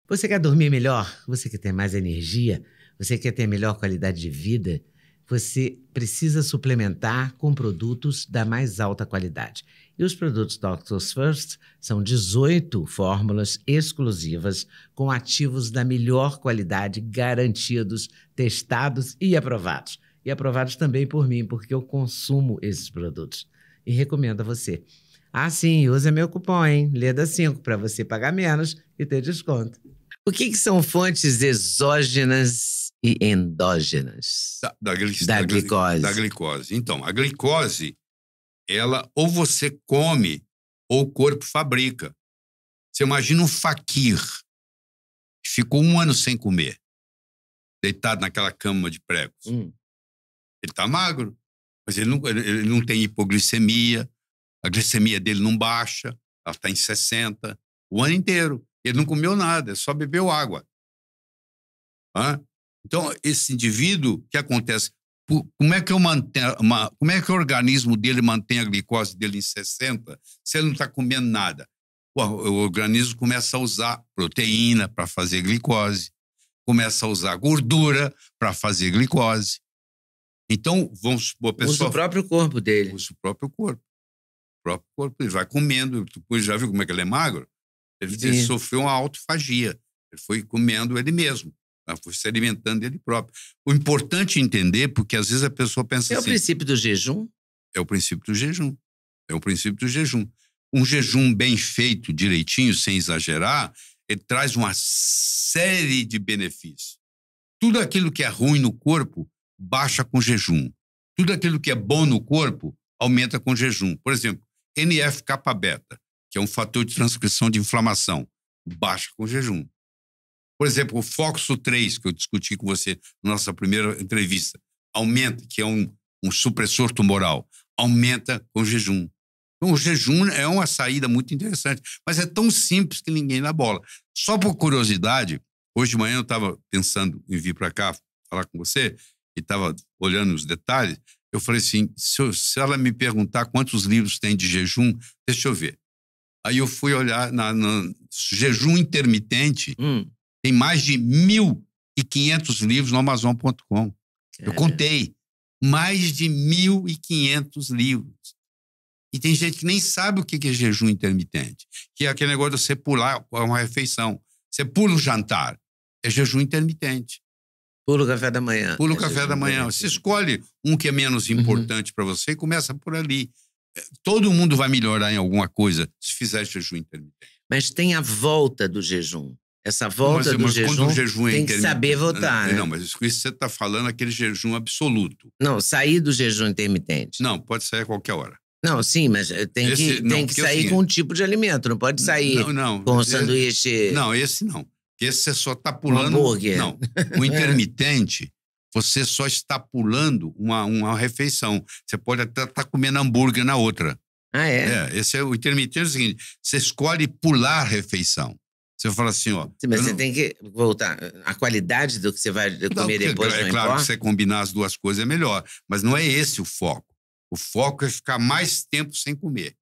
Você quer dormir melhor? Você quer ter mais energia? você quer ter melhor qualidade de vida, você precisa suplementar com produtos da mais alta qualidade. E os produtos Doctors First são 18 fórmulas exclusivas com ativos da melhor qualidade, garantidos, testados e aprovados. E aprovados também por mim, porque eu consumo esses produtos. E recomendo a você. Ah, sim, usa meu cupom, hein? Leda5 para você pagar menos e ter desconto. O que, que são fontes exógenas e endógenas da, da, glicose, da, glicose. Da glicose. Então, a glicose, ela ou você come ou o corpo fabrica. Você imagina um faquir que ficou um ano sem comer, deitado naquela cama de pregos. Hum. Ele está magro, mas ele não, ele não tem hipoglicemia, a glicemia dele não baixa, ela está em 60, o ano inteiro. Ele não comeu nada, é só bebeu água. Hã? Então, esse indivíduo, o que acontece? Como é que, eu mantenho, uma, como é que o organismo dele mantém a glicose dele em 60 se ele não está comendo nada? O, o organismo começa a usar proteína para fazer glicose, começa a usar gordura para fazer glicose. Então, vamos supor, a pessoa. Usa o próprio corpo dele. Usa o próprio corpo. O próprio corpo. Ele vai comendo. Depois já viu como é que ele é magro? Ele, ele sofreu uma autofagia. Ele foi comendo ele mesmo. Tá? foi se alimentando dele próprio. O importante é entender, porque às vezes a pessoa pensa é assim. É o princípio do jejum? É o princípio do jejum. É o princípio do jejum. Um jejum bem feito, direitinho, sem exagerar, ele traz uma série de benefícios. Tudo aquilo que é ruim no corpo baixa com jejum. Tudo aquilo que é bom no corpo aumenta com jejum. Por exemplo, NF-kappa beta, que é um fator de transcrição de inflamação, baixa com jejum. Por exemplo, o Foxo 3, que eu discuti com você na nossa primeira entrevista, aumenta, que é um, um supressor tumoral, aumenta com jejum. Então, o jejum é uma saída muito interessante, mas é tão simples que ninguém dá bola. Só por curiosidade, hoje de manhã eu estava pensando em vir para cá falar com você e estava olhando os detalhes. Eu falei assim: se, eu, se, ela me perguntar quantos livros tem de jejum, deixa eu ver. Aí eu fui olhar na, jejum intermitente, hum. Tem mais de 1.500 livros no Amazon.com. Eu contei. Mais de 1.500 livros. E tem gente que nem sabe o que é jejum intermitente, que é aquele negócio de você pular uma refeição. Você pula o jantar. É jejum intermitente. Pula o café da manhã. Pula o é café da manhã. Você escolhe um que é menos uhum. importante uhum. para você e começa por ali. É, todo mundo vai melhorar em alguma coisa se fizer jejum intermitente. Mas tem a volta do jejum. Essa volta mas, do mas jejum, jejum é tem que saber votar. Né? Não, mas isso, isso você está falando aquele jejum absoluto. Não, sair do jejum intermitente. Não, pode sair a qualquer hora. Não, sim, mas eh, tem esse, que, não, tem que sair assim, com um tipo de alimento, não pode sair não, não, com um sanduíche. Não, esse não. Esse você só está pulando. Um hambúrguer. Não. O intermitente, você só está pulando uma, uma refeição. Você pode até estar tá comendo hambúrguer na outra. Ah, é? é esse é o intermitente é o seguinte: você escolhe pular refeição. Você fala assim, ó. Sim, mas você não... tem que voltar. Eh, a qualidade do que você vai comer não, depois. É, não é claro importa. que você combinar as duas coisas é melhor. Mas não é esse o foco. O foco é ficar mais tempo sem comer.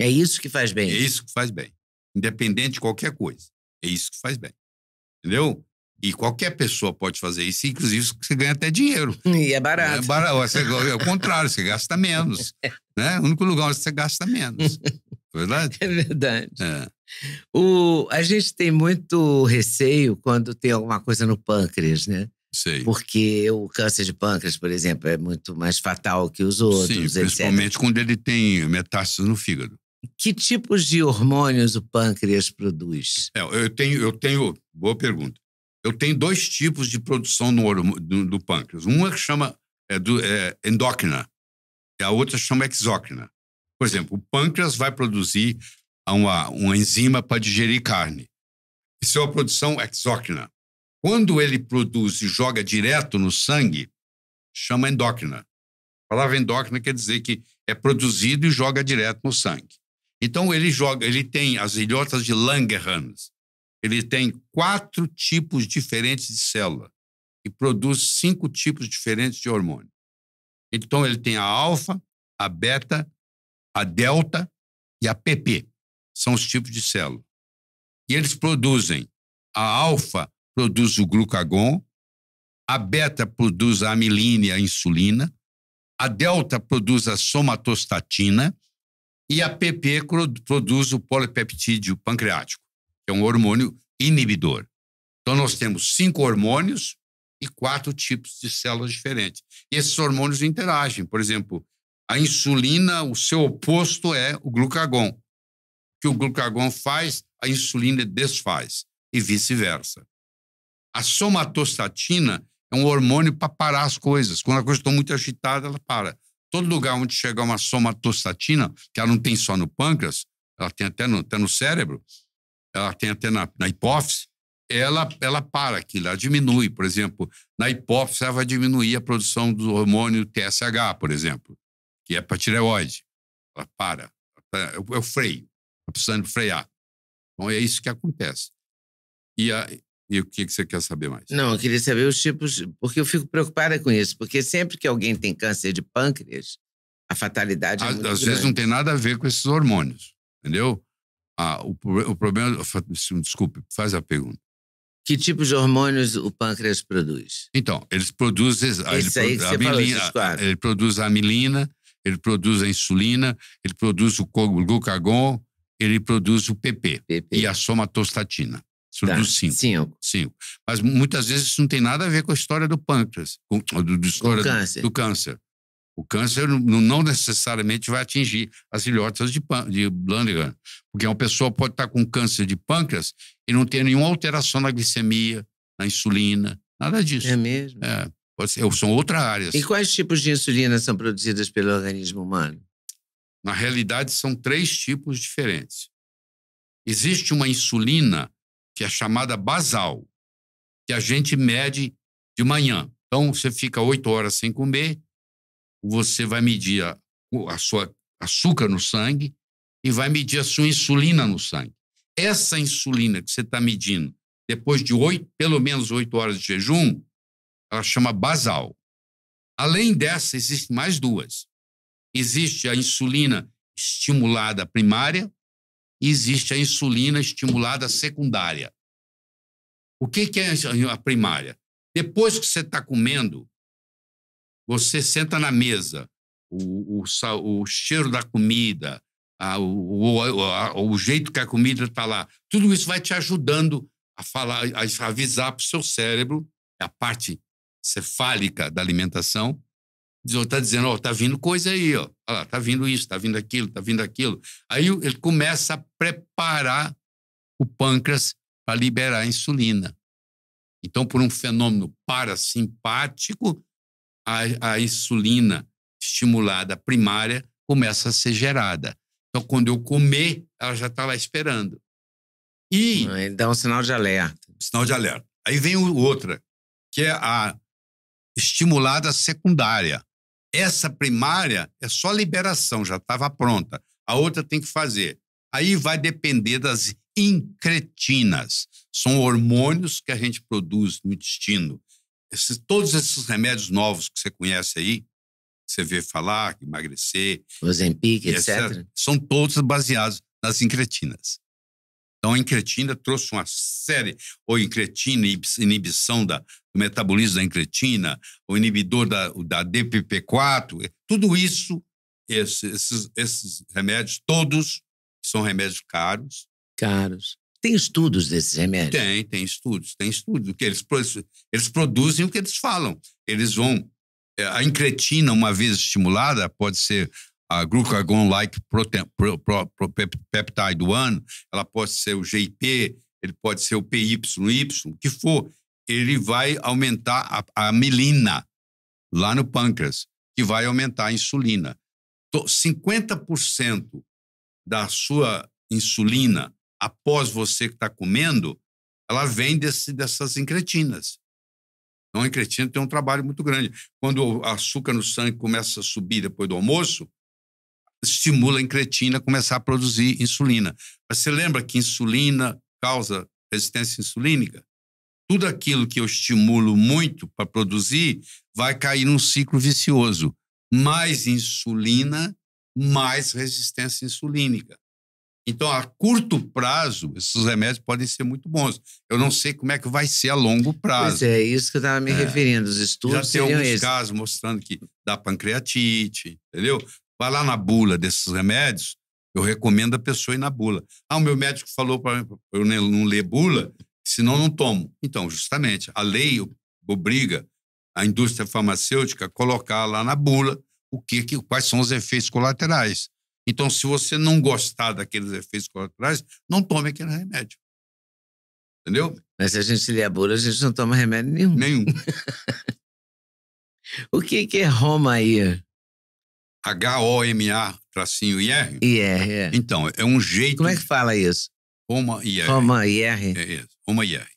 É isso que faz bem. É isso que faz bem. Independente de qualquer coisa. É isso que faz bem. Entendeu? E qualquer pessoa pode fazer isso, inclusive você ganha até dinheiro. E é barato. É, barato. é o contrário, você gasta menos. né? O único lugar onde você gasta menos. Verdade? É verdade. É. O, a gente tem muito receio quando tem alguma coisa no pâncreas, né? Sei. Porque o câncer de pâncreas, por exemplo, é muito mais fatal que os outros. Sim, principalmente etc. quando ele tem metástase no fígado. Que tipos de hormônios o pâncreas produz? É, eu tenho, eu tenho, boa pergunta. Eu tenho dois tipos de produção no, do, do pâncreas. Uma que chama é, do, é endócrina, e a outra chama exócrina. Por exemplo, o pâncreas vai produzir uma, uma enzima para digerir carne. Isso é uma produção exócrina. Quando ele produz e joga direto no sangue, chama endócrina. A palavra endócrina quer dizer que é produzido e joga direto no sangue. Então ele joga, ele tem as ilhotas de Langerhans. Ele tem quatro tipos diferentes de célula e produz cinco tipos diferentes de hormônio. Então ele tem a alfa, a beta, a delta e a pp. São os tipos de célula. E eles produzem. A alfa produz o glucagon, a beta produz a amilina e a insulina, a delta produz a somatostatina e a PP produz o polipeptídeo pancreático, que é um hormônio inibidor. Então, nós temos cinco hormônios e quatro tipos de células diferentes. E esses hormônios interagem. Por exemplo, a insulina, o seu oposto é o glucagon. O que o glucagon faz, a insulina desfaz, e vice-versa. A somatostatina é um hormônio para parar as coisas. Quando a coisa está muito agitada, ela para. Todo lugar onde chegar uma somatostatina, que ela não tem só no pâncreas, ela tem até no, até no cérebro, ela tem até na, na hipófise, ela, ela para aquilo, ela diminui. Por exemplo, na hipófise, ela vai diminuir a produção do hormônio TSH, por exemplo que é para tireoide. Tá, Ela para, eu, freio, está precisando frear. Então é isso que acontece. E, a, e o que, que você quer saber mais? Não, eu queria saber os tipos, porque eu fico preocupada com isso, porque sempre que alguém tem câncer de pâncreas, a fatalidade é muito Às vezes não tem nada a ver com esses hormônios, entendeu? Ah, o, o problema. Desculpe, faz a pergunta. Que tipos de hormônios o pâncreas produz? Então, eles produzem. Ele, aí produ, que você falou, ele produz a amilina, ele produz a insulina, ele produz o glucagon, ele produz o PP, PP. e a somatostatina. Isso tá. dos cinco. cinco. cinco. Mas muitas vezes isso não tem nada a ver com a história do pâncreas, com, do, do história do câncer. Do, do câncer. O câncer não, não necessariamente vai atingir as ilhotas de, pan, de Blandigan, porque uma pessoa pode estar com câncer de pâncreas e não ter nenhuma alteração na glicemia, na insulina, nada disso. É mesmo? É. São outras áreas. E quais tipos de insulina são produzidas pelo organismo humano? Na realidade, são três tipos diferentes. Existe uma insulina que é chamada basal, que a gente mede de manhã. Então, você fica oito horas sem comer, você vai medir a, a sua açúcar no sangue e vai medir a sua insulina no sangue. Essa insulina que você está medindo depois de 8, pelo menos oito horas de jejum, ela chama basal. Além dessa, existem mais duas. Existe a insulina estimulada primária e existe a insulina estimulada secundária. O que, que é a primária? Depois que você está comendo, você senta na mesa, o, o, o cheiro da comida, a, o, a, o, jeito que a comida está lá, tudo isso vai te ajudando a falar, a avisar para o seu cérebro, a parte cefálica da alimentação, está dizendo, ó, oh, vindo coisa aí, ó. Olha lá, tá vindo isso, tá vindo aquilo, tá vindo aquilo. Aí ele começa a preparar o pâncreas para liberar a insulina. Então, por um fenômeno parasimpático, a, a insulina estimulada primária começa a ser gerada. Então, quando eu comer, ela já está lá esperando. E. Ah, ele então dá é um sinal de alerta. Sinal de alerta. Aí vem outra, que é a estimulada secundária. Essa primária é só liberação, já estava pronta. A outra tem que fazer. Aí vai depender das incretinas. São hormônios que a gente produz no intestino. Esses, todos esses remédios novos que você conhece aí, que você vê falar, emagrecer. Ozempic, etc. etc. São todos baseados nas incretinas. Então, a incretina trouxe uma série, ou incretina, inibição da, do metabolismo da incretina, o inibidor da, da DPP-4, é, tudo isso, esses, esses remédios, todos são remédios caros. Caros. Tem estudos desses remédios? Tem, tem estudos, tem estudos. Que eles, eles produzem o que eles falam. Eles vão. É, a incretina, uma vez estimulada, pode ser a glucagon-like peptide 1, ela pode ser o GIP, ele pode ser o PYY, o que for, ele vai aumentar a, a melina lá no pâncreas, que vai aumentar a insulina. 50% da sua insulina após você que está comendo, ela vem desse, dessas incretinas. Então, a incretina tem um trabalho muito grande. Quando o açúcar no sangue começa a subir depois do almoço, estimula a incretina a começar a produzir insulina. Mas você lembra que insulina causa resistência insulínica? Tudo aquilo que eu estimulo muito para produzir vai cair num ciclo vicioso. Mais insulina, mais resistência insulínica. Então, a curto prazo, esses remédios podem ser muito bons. Eu não sei como é que vai ser a longo prazo. Pois é, é, isso que eu estava me é. referindo. Os estudos Já tem alguns esses. casos mostrando que dá pancreatite, entendeu? Vai lá na bula desses remédios, eu recomendo a pessoa ir na bula. Ah, o meu médico falou para mim, eu não ler bula, senão não tomo. Então, justamente, a lei obriga a indústria farmacêutica a colocar lá na bula o que, que quais são os efeitos colaterais. Então, se você não gostar daqueles efeitos colaterais, não tome aquele remédio. Entendeu? Mas se a gente lê a bula, a gente não toma remédio nenhum. Nenhum. o que, que é Romaia? H-O-M-A, tracinho R IR, é. Então, é um jeito. Como é que fala isso? Roma IR. Roma IR. É isso, Roma IR.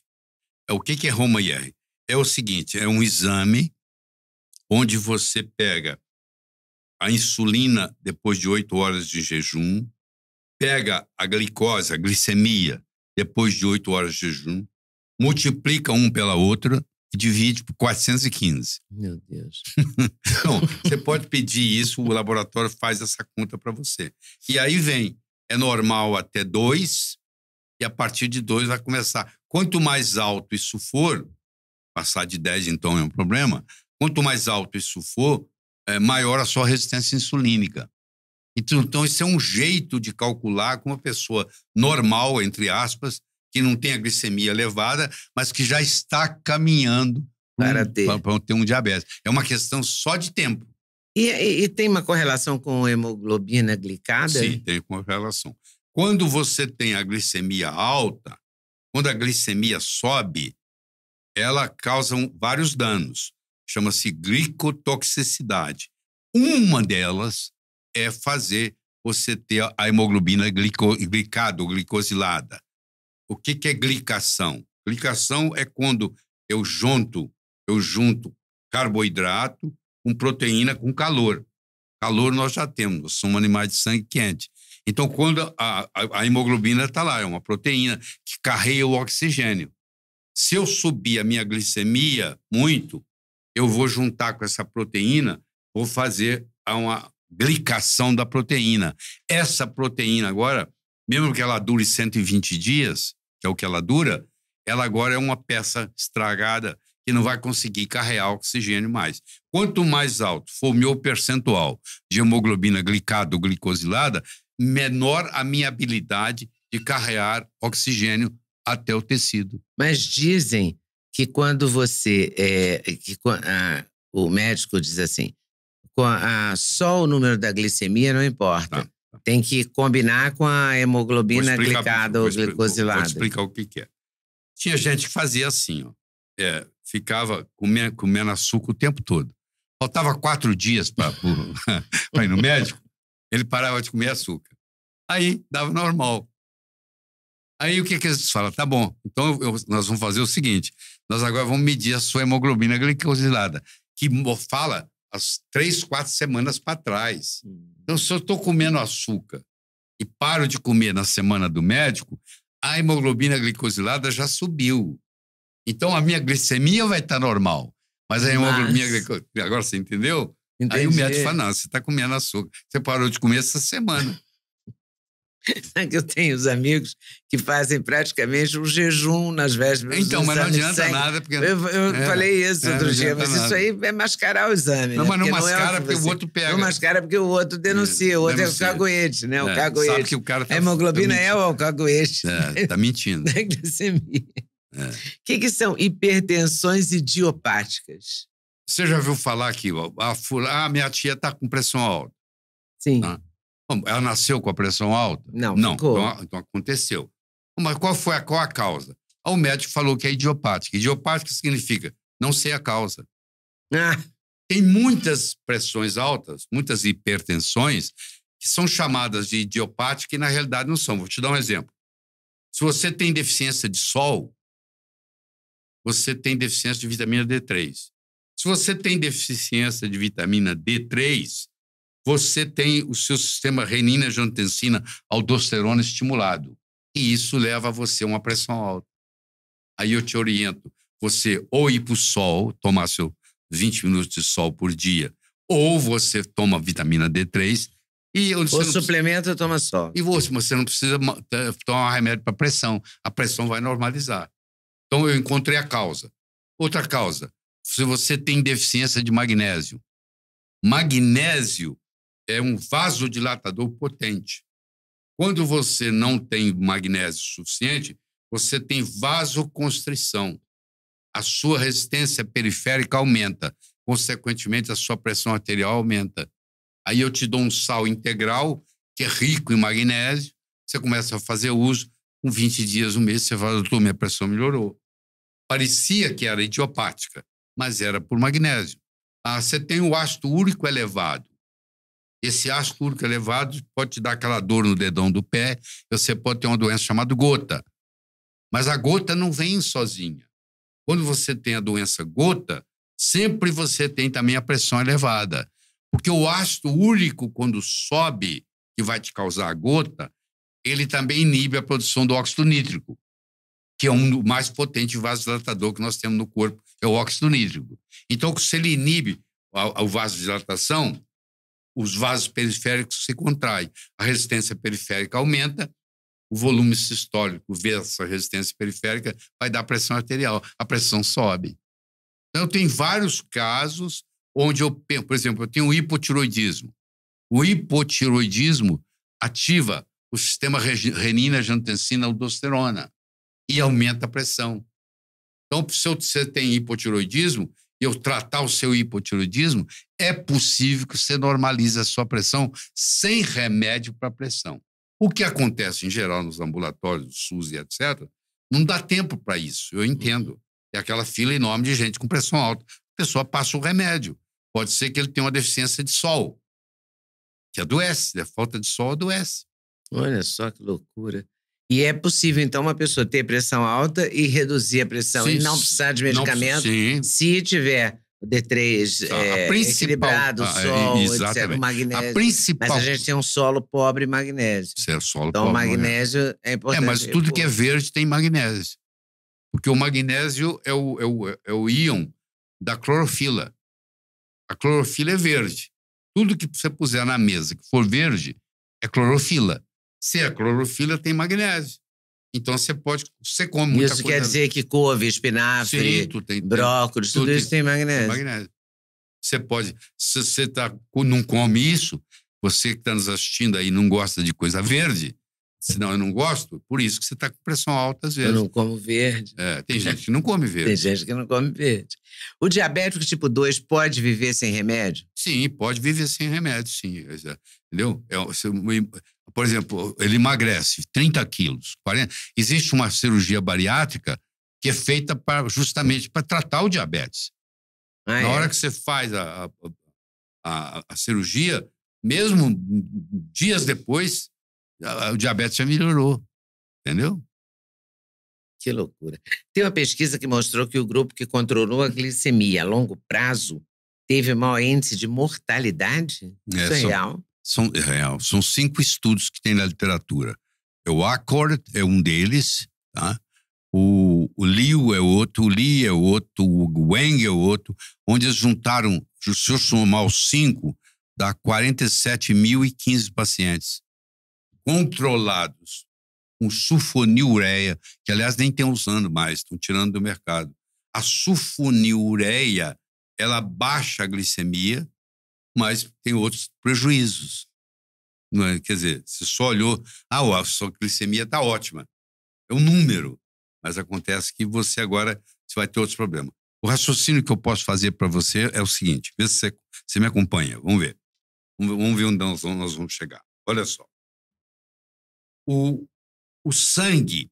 É, o que, que é Roma IR? É o seguinte: é um exame onde você pega a insulina depois de oito horas de jejum, pega a glicose, a glicemia, depois de oito horas de jejum, multiplica um pela outra e divide por 415. Meu Deus. então, você pode pedir isso, o laboratório faz essa conta para você. E aí vem, é normal até 2, e a partir de 2 vai começar. Quanto mais alto isso for, passar de 10 então é um problema, quanto mais alto isso for, é maior a sua resistência insulínica. Então, então, isso é um jeito de calcular com uma pessoa normal, entre aspas, que não tem a glicemia elevada, mas que já está caminhando né, para ter. Para ter um diabetes. É uma questão só de tempo. E, e, e tem uma correlação com hemoglobina glicada? Sim, tem correlação. Quando você tem a glicemia alta, quando a glicemia sobe, ela causa vários danos. Chama-se glicotoxicidade. Uma delas é fazer você ter a hemoglobina glico, glicada ou glicosilada. O que, que é glicação? Glicação é quando eu junto, eu junto carboidrato com proteína com calor. Calor nós já temos, nós somos animais de sangue quente. Então, quando a, a, a hemoglobina está lá, é uma proteína que carrega o oxigênio. Se eu subir a minha glicemia muito, eu vou juntar com essa proteína, vou fazer uma glicação da proteína. Essa proteína agora, mesmo que ela dure 120 dias, que é o que ela dura, ela agora é uma peça estragada que não vai conseguir carregar oxigênio mais. Quanto mais alto for o meu percentual de hemoglobina glicada ou glicosilada, menor a minha habilidade de carregar oxigênio até o tecido. Mas dizem que quando você. É, que, o médico diz assim: a, só o número da glicemia não importa. Tá. Tem que combinar com a hemoglobina glicada ou glicosilada. Vou, vou explicar o que, que, é. Tinha gente que fazia assim, ó. É, ficava comendo, comendo açúcar o tempo todo. Faltava quatro dias para ir no médico, ele parava de comer açúcar. Aí dava normal. Aí o que, que eles falam? Tá bom, então eu, nós vamos fazer o seguinte: nós agora vamos medir a sua hemoglobina glicosilada, que fala as três, quatro semanas para trás. Hum. Então, se eu estou comendo açúcar e paro de comer na semana do médico, a hemoglobina glicosilada já subiu. Então, a minha glicemia vai estar tá normal. Mas a hemoglobina glicosilada. Agora você entendeu? Entendi. Aí o médico fala: não, você está comendo açúcar. Você parou de comer essa semana. Eu tenho os amigos que fazem praticamente um jejum nas vésperas. Então, mas não adianta nada. Porque... Eu, eu é, falei isso é, outro dia, mas nada. isso aí é mascarar o exame. Não, né? mas não porque mascara não é porque você... o outro pega. Não mascara porque o outro é, denuncia. O outro denuncia. é o cagoete, né? O cagoete. É, sabe que o cara tá, A hemoglobina tá é o cagoete. É, tá mentindo. da glicemia. O que, que são hipertensões idiopáticas? Você já viu falar aqui, a, ah, minha tia está com pressão alta. Sim. Tá? Ela nasceu com a pressão alta? Não, não. Então, então, aconteceu. Mas qual foi a, qual a causa? O médico falou que é idiopática. Idiopática significa não sei a causa. Ah. Tem muitas pressões altas, muitas hipertensões, que são chamadas de idiopática e na realidade não são. Vou te dar um exemplo. Se você tem deficiência de sol, você tem deficiência de vitamina D3. Se você tem deficiência de vitamina D3, você tem o seu sistema renina-angiotensina-aldosterona estimulado. E isso leva a você uma pressão alta. Aí eu te oriento, você ou ir para o sol, tomar seu 20 minutos de sol por dia, ou você toma vitamina D3 e o suplemento precisa... toma sol. E você não precisa tomar remédio para pressão, a pressão vai normalizar. Então eu encontrei a causa. Outra causa, se você tem deficiência de magnésio, magnésio é um vasodilatador potente. Quando você não tem magnésio suficiente, você tem vasoconstrição. A sua resistência periférica aumenta, consequentemente, a sua pressão arterial aumenta. Aí eu te dou um sal integral, que é rico em magnésio, você começa a fazer uso, com 20 dias, um mês, você fala, doutor, minha pressão melhorou. Parecia que era idiopática, mas era por magnésio. Ah, você tem o ácido úrico elevado. Esse ácido úrico elevado pode te dar aquela dor no dedão do pé, você pode ter uma doença chamada gota. Mas a gota não vem sozinha. Quando você tem a doença gota, sempre você tem também a pressão elevada. Porque o ácido úrico, quando sobe, que vai te causar a gota, ele também inibe a produção do óxido nítrico, que é um mais potente vasodilatador que nós temos no corpo, é o óxido nítrico. Então, se ele inibe o vasodilatação, os vasos periféricos se contraem, a resistência periférica aumenta, o volume sistólico versus a resistência periférica vai dar pressão arterial, a pressão sobe. Então, tem vários casos onde eu, por exemplo, eu tenho um hipotiroidismo. O hipotiroidismo ativa o sistema renina, angiotensina, aldosterona e aumenta a pressão. Então, se você tem hipotiroidismo, eu tratar o seu hipotiroidismo, é possível que você normalize a sua pressão sem remédio para pressão. O que acontece em geral nos ambulatórios do SUS e etc., não dá tempo para isso, eu entendo. É aquela fila enorme de gente com pressão alta. A pessoa passa o remédio. Pode ser que ele tenha uma deficiência de sol, que adoece. A né? falta de sol adoece. Olha só que loucura. E é possível, então, uma pessoa ter pressão alta e reduzir a pressão sim, e não precisar de medicamento não, se tiver o D3 tá, a, é, principal, equilibrado, tá, é, sol, exatamente. etc, magnésio. A principal... Mas a gente tem um solo pobre em magnésio. Isso é solo então, pobre, né? magnésio é importante. É, mas tudo que é verde tem magnésio. Porque o magnésio é o, é o, é o íon da clorofila. A clorofila é verde. Tudo que você puser na mesa que for verde é clorofila se a é clorofila tem magnésio. Então você pode, você come muita isso coisa. Isso quer dizer que couve, espinafre, Sim, brócolis, tudo, tudo, isso tem, tem magnésio. Tem magnésio. Você pode, se você tá, não come isso, você que está nos assistindo aí não gosta de coisa verde, senão eu não gosto, por isso que você está com pressão alta às vezes. Eu não como verde. É, tem gente que não come verde. Tem gente que não come verde. O diabético tipo 2 pode viver sem remédio? Sim, pode viver sem remédio, sim. É, entendeu? É, por exemplo, ele emagrece 30 quilos, 40. Existe uma cirurgia bariátrica que é feita pra, justamente para tratar o diabetes. Ah, Na é? hora que você faz a, a, a, a cirurgia, mesmo dias depois, o diabetes já melhorou. Entendeu? Que loucura. Tem uma pesquisa que mostrou que o grupo que controlou a glicemia a longo prazo teve maior índice de mortalidade. É, é real? são, é são cinco estudos que tem na literatura. É o Accord é um deles, tá? o, o Liu é outro, o Li é outro, o Wang é outro, onde eles juntaram, se eu somar os cinco, dá 47.015 pacientes controlados com sulfonilureia, que aliás nem estão usando mais, estão tirando do mercado. A sulfonilureia, ela baixa a glicemia, mas tem outros prejuízos. Não é? Quer dizer, você só olhou, ah, a sua glicemia está ótima. É um número, mas acontece que você agora você vai ter outros problemas. O raciocínio que eu posso fazer para você é o seguinte: vê se você, você me acompanha, vamos ver. Vamos ver onde nós vamos chegar. Olha só. O, o sangue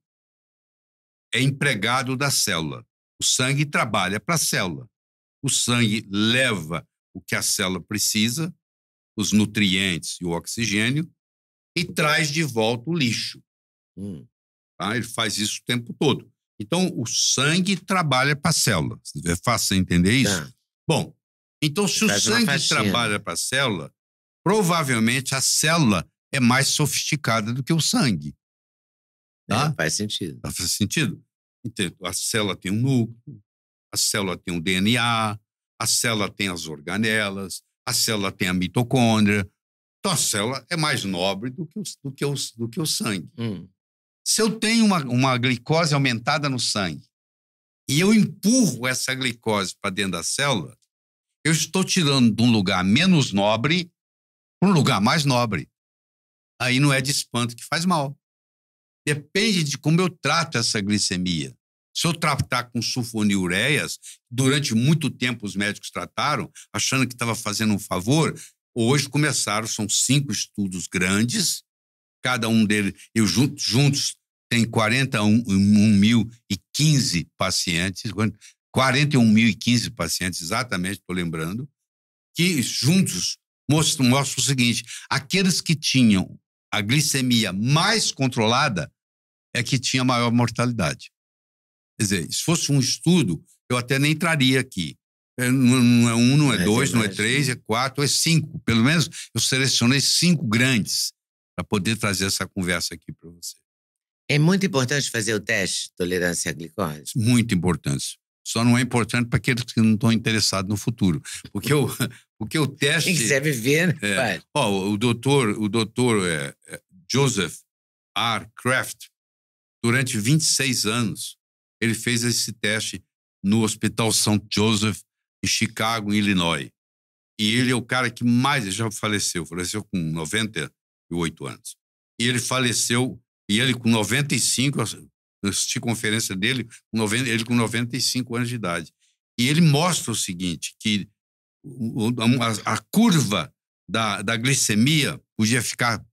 é empregado da célula. O sangue trabalha para a célula. O sangue leva o que a célula precisa, os nutrientes e o oxigênio, e traz de volta o lixo. Hum. Tá? Ele faz isso o tempo todo. Então, o sangue trabalha para a célula. É fácil entender isso? Tá. Bom, então, se Ele o sangue trabalha para a célula, provavelmente a célula é mais sofisticada do que o sangue. É, tá? É, faz sentido. Tá, faz sentido? Entendo. A célula tem um núcleo, a célula tem um DNA, a célula tem as organelas, a célula tem a mitocôndria. Então, a célula é mais nobre do que o, do que o, do que o sangue. Hum. Se eu tenho uma, uma glicose aumentada no sangue e eu empurro essa glicose para dentro da célula, eu estou tirando de um lugar menos nobre para um lugar mais nobre. Aí não é de espanto que faz mal. Depende de como eu trato essa glicemia. Se eu tratar com sulfonilureias, durante muito tempo os médicos trataram, achando que estava fazendo um favor, hoje começaram, são cinco estudos grandes, cada um deles, eu juntos, juntos tem 41.015 pacientes, 41.015 pacientes, exatamente, estou lembrando, que juntos mostram, mostram o seguinte: aqueles que tinham a glicemia mais controlada é que tinha maior mortalidade. Quer dizer, se fosse um estudo, eu até nem entraria aqui. É, não é um, não é, é dois, verdade. não é três, é quatro, é cinco. Pelo menos eu selecionei cinco grandes para poder trazer essa conversa aqui para você. É muito importante fazer o teste de tolerância à glicose? Muito importante. Só não é importante para aqueles que não estão interessados no futuro. Porque o, porque o teste. Quem quiser viver, né, É, ó, o doutor, o doutor é, é Joseph R. Kraft, durante 26 anos, ele fez esse teste no Hospital St. Joseph, em Chicago, em Illinois. E ele é o cara que mais já faleceu. Faleceu com 98 anos. E ele faleceu, e ele com 95, eu assisti conferência dele, ele com 95 anos de idade. E ele mostra o seguinte, que a, curva da, da glicemia podia ficar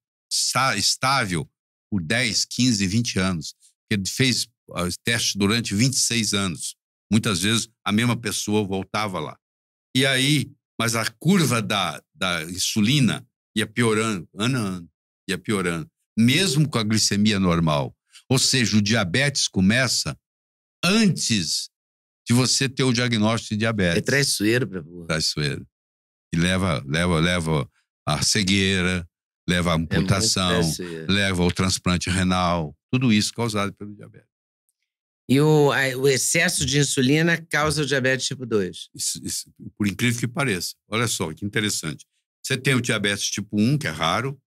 estável por 10, 15, 20 anos. Ele fez testes durante 26 anos. Muitas vezes a mesma pessoa voltava lá. E aí, mas a curva da, da insulina ia piorando, ano a ano, ia piorando, mesmo com a glicemia normal. Ou seja, o diabetes começa antes de você ter o diagnóstico de diabetes. É traiçoeiro, professor. Traiçoeiro. E leva, leva, leva a cegueira, leva a é amputação, é leva ao transplante renal, tudo isso causado pelo diabetes. E o, a, o excesso de insulina causa o diabetes tipo 2. Isso, isso, por incrível que pareça. Olha só, que interessante. Você tem o diabetes tipo 1, que é raro,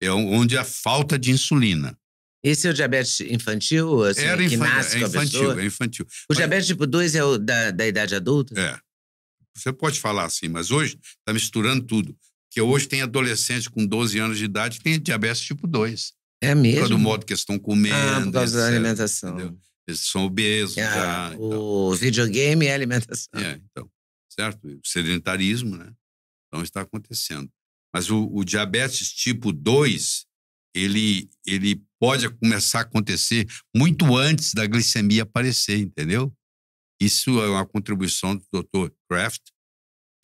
é onde a falta de insulina. Esse é o diabetes infantil? Assim, Era que nasce é infantil, pessoa? é infantil. O mas, diabetes tipo 2 é o da, da idade adulta? É. Você pode falar assim, mas hoje está misturando tudo. Porque hoje tem adolescente com 12 anos de idade que tem diabetes tipo 2. É mesmo? Por causa do modo que estão comendo. Ah, por causa etc, da alimentação. Entendeu? Eles são obesos é, já. O então. videogame é alimentação. É, então, certo? O sedentarismo, né? Então está acontecendo. Mas o, o diabetes tipo 2, ele, ele pode começar a acontecer muito antes da glicemia aparecer, entendeu? Isso é uma contribuição do Dr. Kraft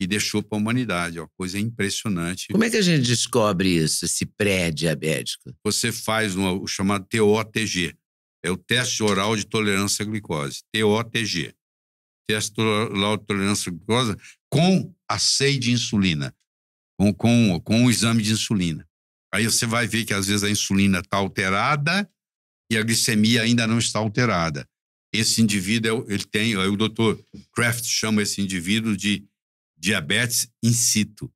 e deixou para a humanidade, é uma coisa impressionante. Como é que a gente descobre isso, esse pré-diabético? Você faz uma, o chamado TOTG, é o teste oral de tolerância à glicose, TOTG. Teste oral de tolerância à glicose com aceite de insulina, com, com, com o exame de insulina. Aí você vai ver que às vezes a insulina está alterada e a glicemia ainda não está alterada. Esse indivíduo, é ele tem, o doutor Kraft chama esse indivíduo de diabetes in situ.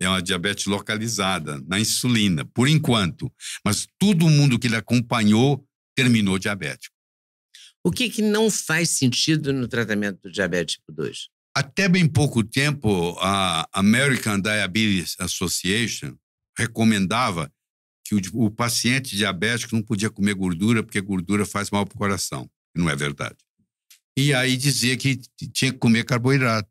É uma diabetes localizada na insulina, por enquanto. Mas todo mundo que ele acompanhou terminou diabético. O que, que não faz sentido no tratamento do diabetes tipo 2? Até bem pouco tempo, a American Diabetes Association recomendava que o, o paciente diabético não podia comer gordura porque gordura faz mal para o coração. Não é verdade. E aí dizia que tinha que comer carboidrato.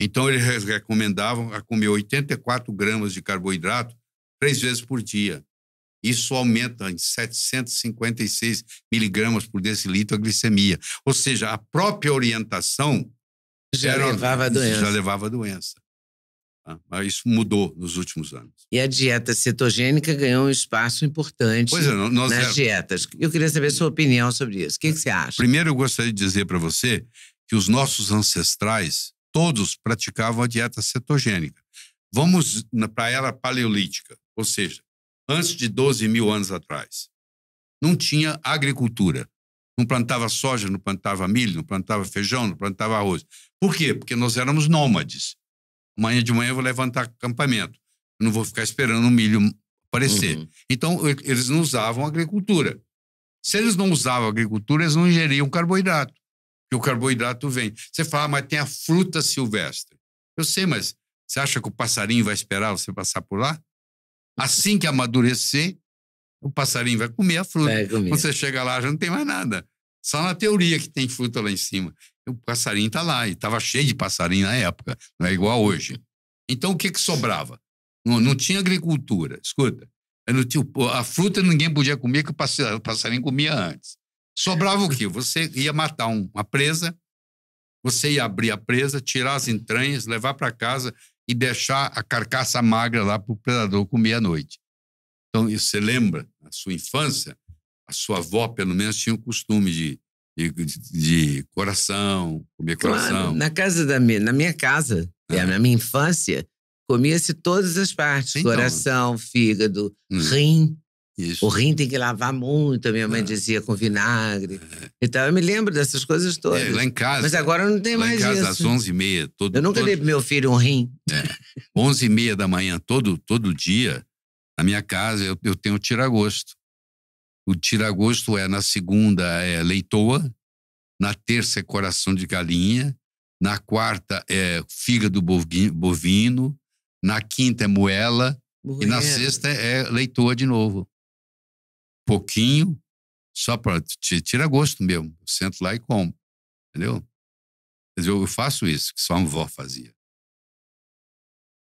Então, eles recomendavam a comer 84 gramas de carboidrato três vezes por dia. Isso aumenta em 756 miligramas por decilitro a glicemia. Ou seja, a própria orientação já era, levava a doença. Já levava a doença. Tá? Mas isso mudou nos últimos anos. E a dieta cetogênica ganhou um espaço importante é, nas é dietas. Eu queria saber a sua opinião sobre isso. O que, é. que você acha? Primeiro, eu gostaria de dizer para você que os nossos ancestrais, todos praticavam a dieta cetogênica. Vamos para a era paleolítica, ou seja, antes de 12 mil anos atrás. Não tinha agricultura. Não plantava soja, não plantava milho, não plantava feijão, não plantava arroz. Por quê? Porque nós éramos nômades. Amanhã de manhã eu vou levantar acampamento. não vou ficar esperando o milho aparecer. Uhum. Então, eles não usavam agricultura. Se eles não usavam agricultura, eles não ingeriam carboidrato. Porque o carboidrato vem. Você fala, ah, mas tem a fruta silvestre. Eu sei, mas você acha que o passarinho vai esperar você passar por lá? Assim que amadurecer, o passarinho vai comer a fruta. comer. Quando você chega lá, já não tem mais nada. Só na teoria que tem fruta lá em cima. O passarinho está lá, e estava cheio de passarinho na época, não é igual hoje. Então, o que, que sobrava? Não, não tinha agricultura, escuta. Tinha, a fruta ninguém podia comer, que o passarinho comia antes. Sobrava o quê? Você ia matar uma presa, você ia abrir a presa, tirar as entranhas, levar para casa, e deixar a carcaça magra lá para o predador comer à noite. Então, você lembra, na sua infância, a sua avó, pelo menos, tinha o costume de, de, de coração, comer claro, coração. Na casa da minha, na minha casa, ah. é, na minha infância, comia-se todas as partes: então, coração, fígado, hum. rim. Isso. O rim tem que lavar muito, minha mãe é. dizia, com vinagre. É. Então eu me lembro dessas coisas é, todas. É, lá em casa. Mas agora não tem lá mais em casa, isso. às 11h30. Todo, eu nunca todo... dei pro meu filho um rim. É, 11h30 da manhã, todo, todo dia, na minha casa, eu, eu tenho tiragosto. O tiragosto é, na segunda, é leitoa. Na terça, é coração de galinha. Na quarta, é fígado bovino. Na quinta, é moela. E na sexta é leitoa de novo pouquinho, só para tirar gosto mesmo. sento lá e como, entendeu? Quer dizer, eu faço isso, que só a avó fazia.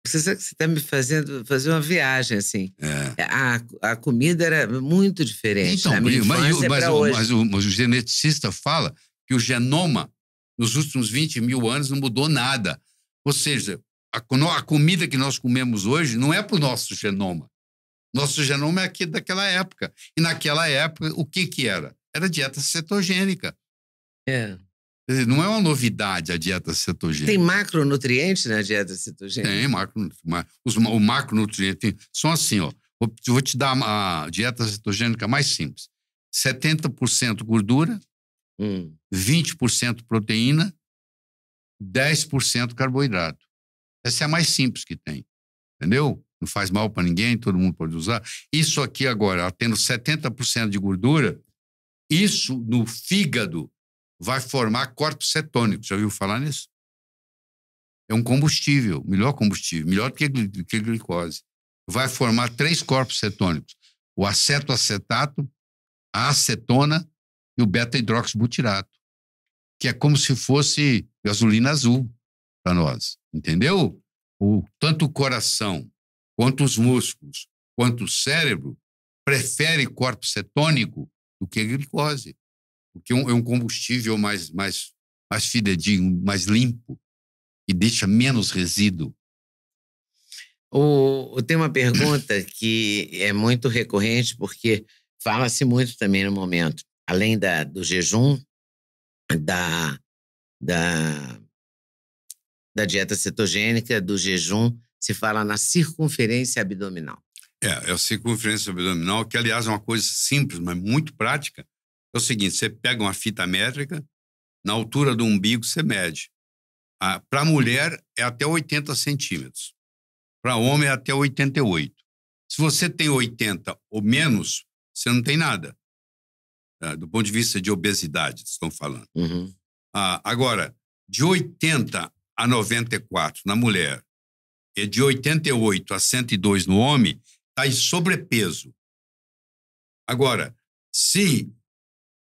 Você está me fazendo fazer uma viagem, assim. É. A, a comida era muito diferente. Então, mas, mas, é mas, o, mas, o, mas o geneticista fala que o genoma, nos últimos 20 mil anos, não mudou nada. Ou seja, a, a comida que nós comemos hoje não é para o nosso genoma. Nosso genoma é aqui daquela época. E naquela época, o que, que era? Era dieta cetogênica. É. Dizer, não é uma novidade a dieta cetogênica. Tem macronutrientes na dieta cetogênica? Tem, macronutrientes. o macronutriente são assim, ó. Vou, vou te dar a dieta cetogênica mais simples. 70% gordura, hum. 20% proteína, 10% carboidrato. Essa é a mais simples que tem, entendeu? não faz mal para ninguém, todo mundo pode usar. Isso aqui agora, tendo 70% de gordura, isso no fígado vai formar corpos cetônicos. Já ouviu falar nisso? É um combustível, melhor combustível, melhor que, que glicose. Vai formar três corpos cetônicos: o acetoacetato, a acetona e o beta-hidroxibutirato, que é como se fosse gasolina azul para nós, entendeu? O, tanto o coração quanto os músculos, quanto o cérebro, prefere corpo cetônico do que a glicose, porque é, é um combustível mais, mais, mais fidedigno, mais limpo e deixa menos resíduo. O, tem uma pergunta que é muito recorrente, porque fala-se muito também no momento, além da, do jejum, da, da, da dieta cetogênica, do jejum, se fala na circunferência abdominal. É, é a circunferência abdominal, que aliás é uma coisa simples, mas muito prática. É o seguinte: você pega uma fita métrica, na altura do umbigo você mede. Ah, para mulher é até 80 centímetros, para homem é até 88. Se você tem 80 ou menos, você não tem nada. É, do ponto de vista de obesidade, estão falando. Uhum. Ah, agora, de 80 a 94 na mulher é de 88 a 102 no homem está em sobrepeso. Agora, se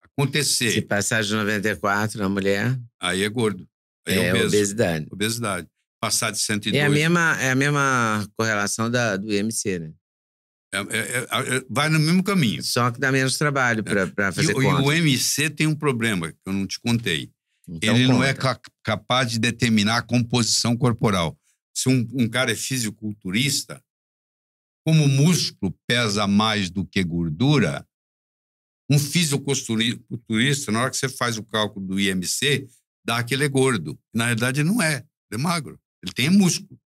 acontecer. Se passar de 94 na mulher. Aí é gordo. Aí é, é obeso, obesidade. Obesidade. Passar de 102. É a mesma, é a mesma correlação da, do IMC, né? É, é, é, é, vai no mesmo caminho. Só que dá menos trabalho para fazer e, conta. E o MC tem um problema que eu não te contei. Então, Ele conta. não é capaz de determinar a composição corporal se um, um cara é fisiculturista, como músculo pesa mais do que gordura, um fisiculturista, na hora que você faz o cálculo do IMC, dá que ele é gordo. Na realidade, não é. Ele é magro. Ele tem músculo.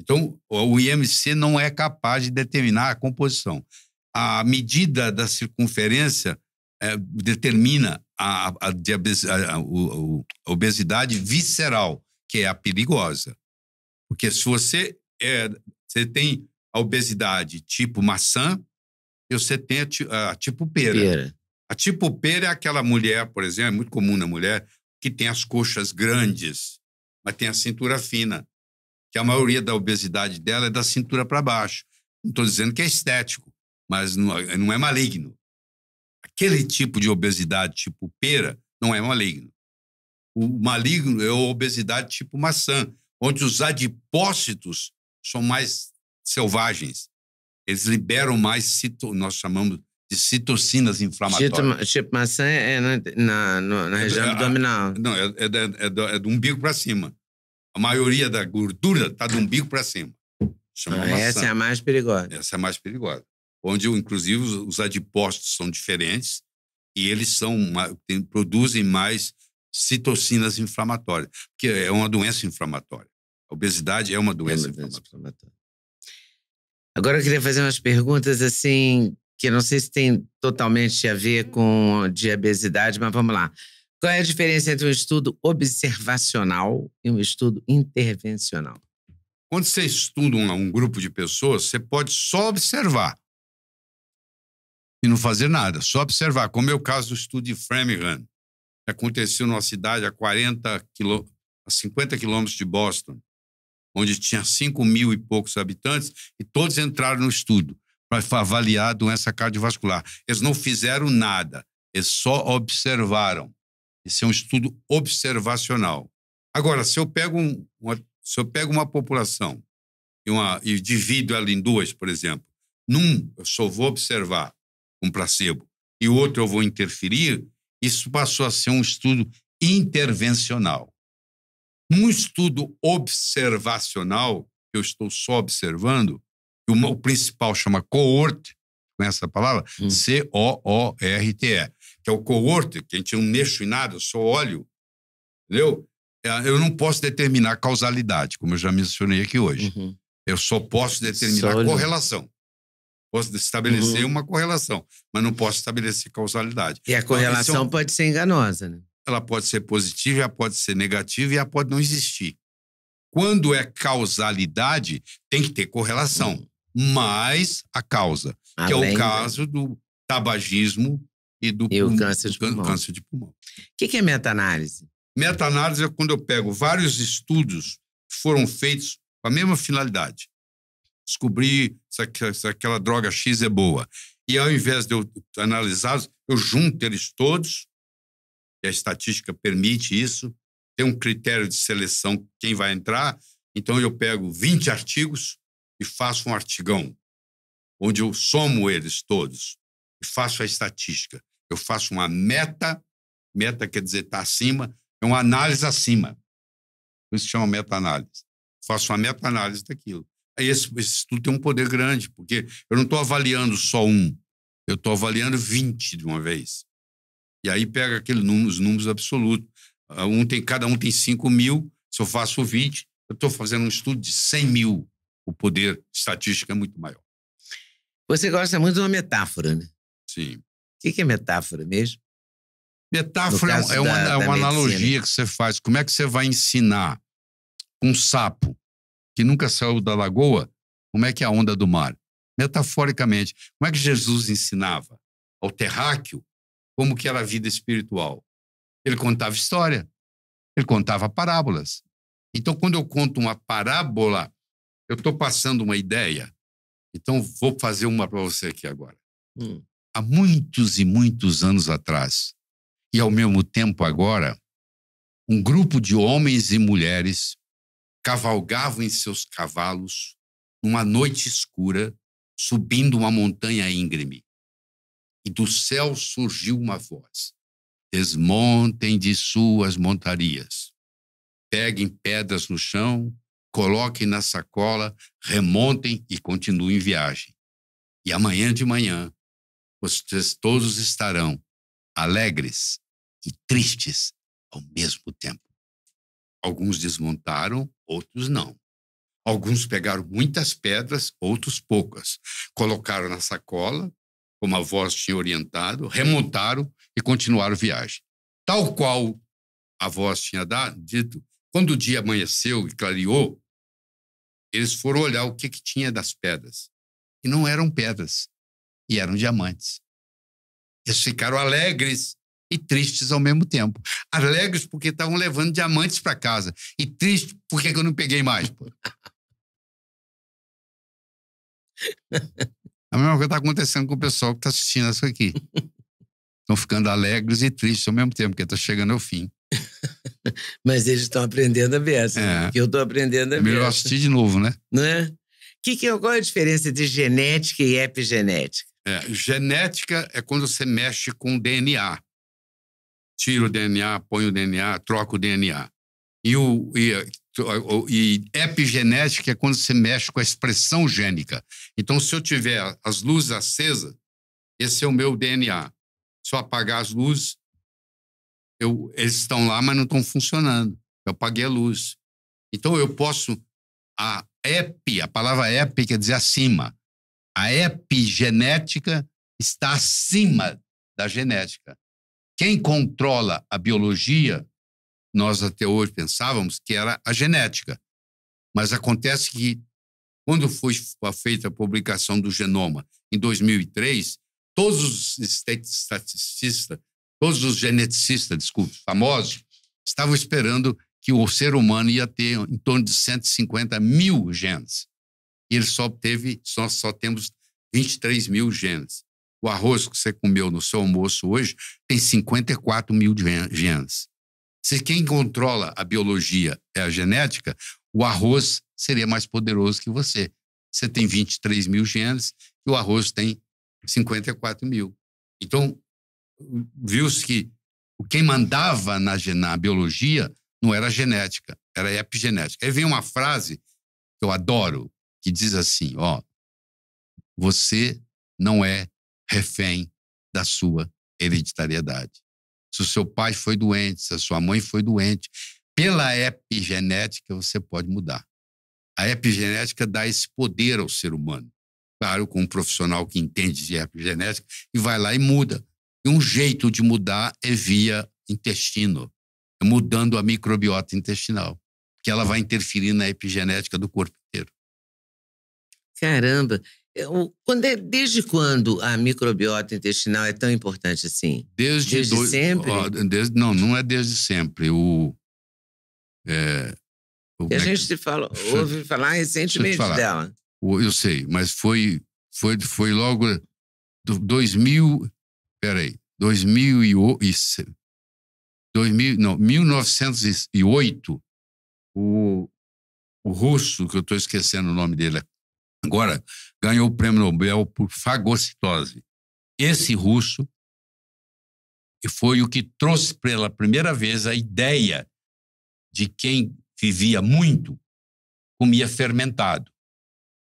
Então, o IMC não é capaz de determinar a composição. A medida da circunferência é, determina a, a, a, a obesidade visceral, que é a perigosa. Porque se você é, você tem a obesidade tipo maçã e você tem a, a tipo pera. pera. A tipo pera é aquela mulher, por exemplo, é muito comum na mulher, que tem as coxas grandes, mas tem a cintura fina. Que a maioria da obesidade dela é da cintura para baixo. Não estou dizendo que é estético, mas não, é, não é maligno. Aquele tipo de obesidade tipo pera não é maligno. O maligno é a obesidade tipo maçã, onde os adipócitos são mais selvagens. Eles liberam mais, cito, nós chamamos de citocinas inflamatórias. Chito, maçã é na, na, na, é região é, abdominal. Não, é, é, é, do, é do umbigo para cima. A maioria da gordura está do umbigo para cima. ah, essa é a mais perigosa. Essa é a mais perigosa. Onde, inclusive, os, os adipócitos são diferentes e eles são, produzem mais citocinas inflamatórias, que é uma doença inflamatória. A obesidade é uma doença, é uma doença inflamatória. Agora eu queria fazer umas perguntas assim, que não sei se tem totalmente a ver com obesidade, mas vamos lá. Qual é a diferença entre um estudo observacional e um estudo intervencional? Quando você estuda um, um grupo de pessoas, você pode só observar e não fazer nada, só observar. Como é o caso do estudo de Framingham, que aconteceu numa cidade a 40 quilô, a 50 quilômetros de Boston onde tinha 5 mil e poucos habitantes, e todos entraram no estudo para avaliar a doença cardiovascular. Eles não fizeram nada, eles só observaram. Esse é um estudo observacional. Agora, se eu pego, um, uma, se eu pego uma população e, uma, e divido ela em duas, por exemplo, num eu só vou observar um placebo e o outro eu vou interferir, isso passou a ser um estudo intervencional num estudo observacional, eu estou só observando, o principal chama coorte, com é essa palavra, hum. C-O-O-R-T-E, que é o coorte, que a gente não mexe em nada, eu só olho, entendeu? É, eu não posso determinar causalidade, como eu já mencionei aqui hoje. Uhum. Eu só posso determinar só correlação. Posso estabelecer uhum. uma correlação, mas não posso estabelecer causalidade. E a correlação então, é um... pode ser enganosa, né? ela pode ser positiva, ela pode ser negativa e ela pode não existir. Quando é causalidade, tem que ter correlação, mais mas a causa, Além que é o caso do tabagismo e do e câncer, de pulmão. câncer de pulmão. O que, que é meta-análise? Meta-análise é quando eu pego vários estudos que foram feitos com a mesma finalidade. Descobrir se, se aquela droga X é boa. E ao invés de eu analisá-los, eu junto eles todos e a estatística permite isso, tem um critério de seleção quem vai entrar. Então eu pego 20 artigos e faço um artigão, onde eu somo eles todos e faço a estatística. Eu faço uma meta, meta quer dizer está acima, é uma análise acima. Por isso chama meta-análise. Faço uma meta-análise daquilo. Aí esse, esse estudo tem um poder grande, porque eu não estou avaliando só um, eu estou avaliando 20 de uma vez. E aí pega aqueles números, números absolutos. Ah, um tem, cada um tem 5 mil, se eu faço 20, eu estou fazendo um estudo de 100 mil. O poder estatístico é muito maior. Você gosta muito de uma metáfora, né? Sim. O que, é metáfora mesmo? Metáfora é, é uma, da, é uma analogia medicina. que você faz. Como é que você vai ensinar um sapo que nunca saiu da lagoa como é que é a onda do mar? Metaforicamente, como é que Jesus ensinava ao terráqueo como que era a vida espiritual. Ele contava história, ele contava parábolas. Então, quando eu conto uma parábola, eu estou passando uma ideia. Então, vou fazer uma para você aqui agora. Hum. Há muitos e muitos anos atrás, e ao mesmo tempo agora, um grupo de homens e mulheres cavalgavam em seus cavalos numa noite escura, subindo uma montanha íngreme e do céu surgiu uma voz: Desmontem de suas montarias. Peguem pedras no chão, coloquem na sacola, remontem e continuem viagem. E amanhã de manhã, vocês todos estarão alegres e tristes ao mesmo tempo. Alguns desmontaram, outros não. Alguns pegaram muitas pedras, outros poucas. Colocaram na sacola, como a voz tinha orientado, remontaram e continuaram viagem. Tal qual a voz tinha dito, quando o dia amanheceu e clareou, eles foram olhar o que, que tinha das pedras. E não eram pedras, e eram diamantes. Eles ficaram alegres e tristes ao mesmo tempo. Alegres porque estavam levando diamantes para casa, e tristes porque eu não peguei mais. Pô. A mesma coisa está acontecendo com o pessoal que está assistindo isso aqui. Estão ficando alegres e tristes ao mesmo tempo, porque está chegando ao fim. Mas eles estão aprendendo a beça. É. Que eu estou aprendendo a é beça. Melhor assistir de novo, né? Não é? Que, que, é, qual é a diferença entre genética e epigenética? É, genética é quando você mexe com o DNA. Tira o DNA, põe o DNA, troca o DNA. E, o, e e epigenética é quando você mexe com a expressão gênica. Então, se eu tiver as luzes acesas, esse é o meu DNA. Se eu apagar as luzes, eu, eles estão lá, mas não estão funcionando. Eu apaguei a luz. Então, eu posso. A ep, a palavra ep quer dizer acima. A epigenética está acima da genética. Quem controla a biologia nós até hoje pensávamos que era a genética. Mas acontece que, quando foi feita a publicação do genoma, em 2003, todos os estatisticistas, todos os geneticistas, desculpe, famosos, estavam esperando que o ser humano ia ter em torno de 150 mil genes. E ele só teve, só, só temos 23 mil genes. O arroz que você comeu no seu almoço hoje tem 54 mil genes. Se quem controla a biologia é a genética, o arroz seria mais poderoso que você. Você tem 23 mil genes e o arroz tem 54 mil. Então, viu-se que quem mandava na, na biologia não era a genética, era a epigenética. Aí vem uma frase que eu adoro, que diz assim, ó, você não é refém da sua hereditariedade. Se o seu pai foi doente, se a sua mãe foi doente, pela epigenética você pode mudar. A epigenética dá esse poder ao ser humano. Claro, com um profissional que entende de epigenética e vai lá e muda. E um jeito de mudar é via intestino, é mudando a microbiota intestinal, que ela vai interferir na epigenética do corpo inteiro. Caramba! É, quando é, desde quando a microbiota intestinal é tão importante assim? Desde, desde dois, sempre? Ó, desde, não, não é desde sempre. O, é, o a é gente se fala, ouve falar recentemente falar. dela. Eu sei, mas foi, foi, foi logo do 2000, peraí, 2008, 2000, não, 1908, o, o russo, que eu estou esquecendo o nome dele, é Agora, ganhou o prêmio Nobel por fagocitose. Esse russo foi o que trouxe pela primeira vez a ideia de quem vivia muito comia fermentado.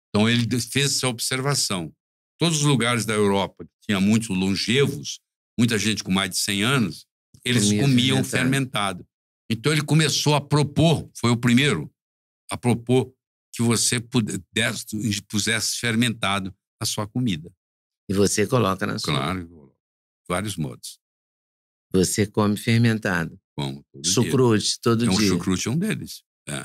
Então, ele fez essa observação. Todos os lugares da Europa que tinha muitos longevos, muita gente com mais de 100 anos, eles comia comiam fermentado. fermentado. Então, ele começou a propor, foi o primeiro a propor que você pudesse, pusesse fermentado a sua comida. E você coloca na sua? Claro, vários modos. Você come fermentado? Como, todo sucrute, dia. todo então, dia. Então, sucrute é um deles. É.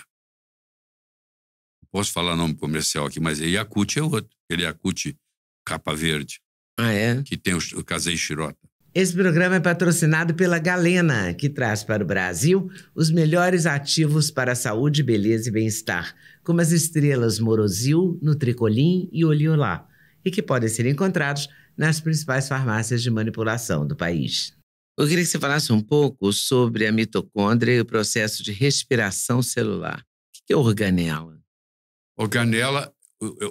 posso falar nome comercial aqui, mas Yakut é outro. Ele é Yakut capa verde. Ah, é? Que tem o, casei Shirota. Esse programa é patrocinado pela Galena, que traz para o Brasil os melhores ativos para a saúde, beleza e bem-estar, como as estrelas Morosil, Nutricolim e Oliolá, e que podem ser encontrados nas principais farmácias de manipulação do país. Eu queria que você falasse um pouco sobre a mitocôndria e o processo de respiração celular. O que é organela? Organela,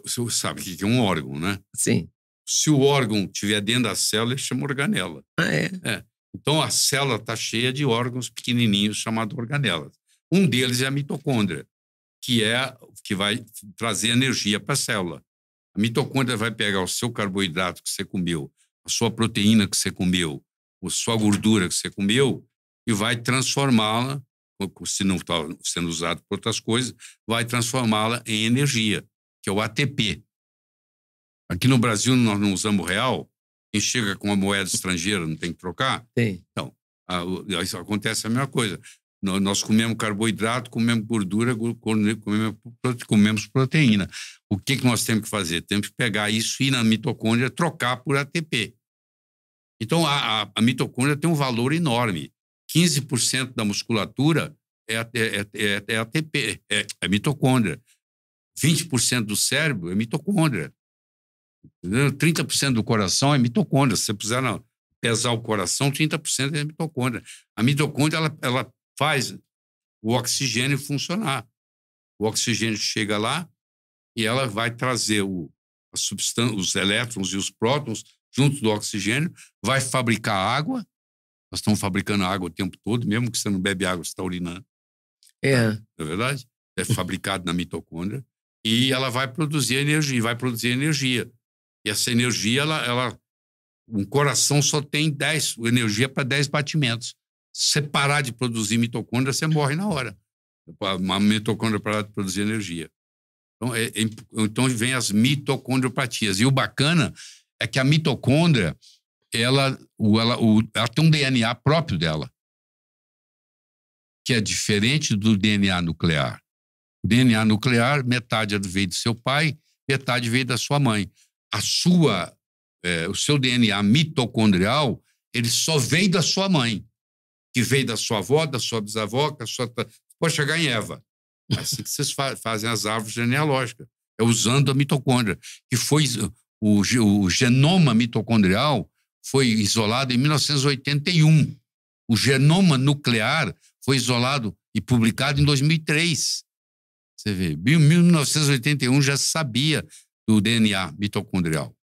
o senhor sabe que é um órgão, né? Sim se o órgão estiver dentro da célula, ele chama organela. Ah, é? é. Então, a célula está cheia de órgãos pequenininhos chamados organelas. Um deles é a mitocôndria, que é que vai trazer energia para a célula. A mitocôndria vai pegar o seu carboidrato que você comeu, a sua proteína que você comeu, a sua gordura que você comeu e vai transformá-la, se não está sendo usado para outras coisas, vai transformá-la em energia, que é o ATP. Aqui no Brasil nós não usamos real. Quem chega com uma moeda estrangeira não tem que trocar? Tem. Então, a, ah, a, isso acontece a mesma coisa. No, nós comemos carboidrato, comemos gordura, comemos, comemos proteína. O que, que nós temos que fazer? Temos que pegar isso e ir na mitocôndria trocar por ATP. Então, a, a, a mitocôndria tem um valor enorme. 15% da musculatura é, é, é, é, é ATP, é, é mitocôndria. 20% do cérebro é mitocôndria. 30% do coração é mitocôndria. Se você puser pesar o coração, 30% é mitocôndria. A mitocôndria ela, ela faz o oxigênio funcionar. O oxigênio chega lá e ela vai trazer o, os elétrons e os prótons junto do oxigênio, vai fabricar água. Nós estamos fabricando água o tempo todo, mesmo que você não bebe água, você está urinando. É. Não é verdade? É fabricado na mitocôndria. E ela vai produzir energia, vai produzir energia. E essa energia, ela, ela um coração só tem 10, energia para 10 batimentos. Se parar de produzir mitocôndria, você morre na hora. Uma mitocôndria para de produzir energia. Então, é, é, então vem as mitocondriopatias. E o bacana é que a mitocôndria, ela, o, ela, o, ela tem um DNA próprio dela, que é diferente do DNA nuclear. O DNA nuclear, metade é veio do seu pai, metade veio da sua mãe a sua, é, o seu DNA mitocondrial, ele só vem da sua mãe, que veio da sua avó, da sua bisavó, da sua... Pode chegar em Eva. É assim que vocês fa fazem as árvores genealógicas. É usando a mitocôndria, que foi o, o genoma mitocondrial foi isolado em 1981. O genoma nuclear foi isolado e publicado em 2003. Você vê, em 1981 já se sabia do DNA mitocondrial.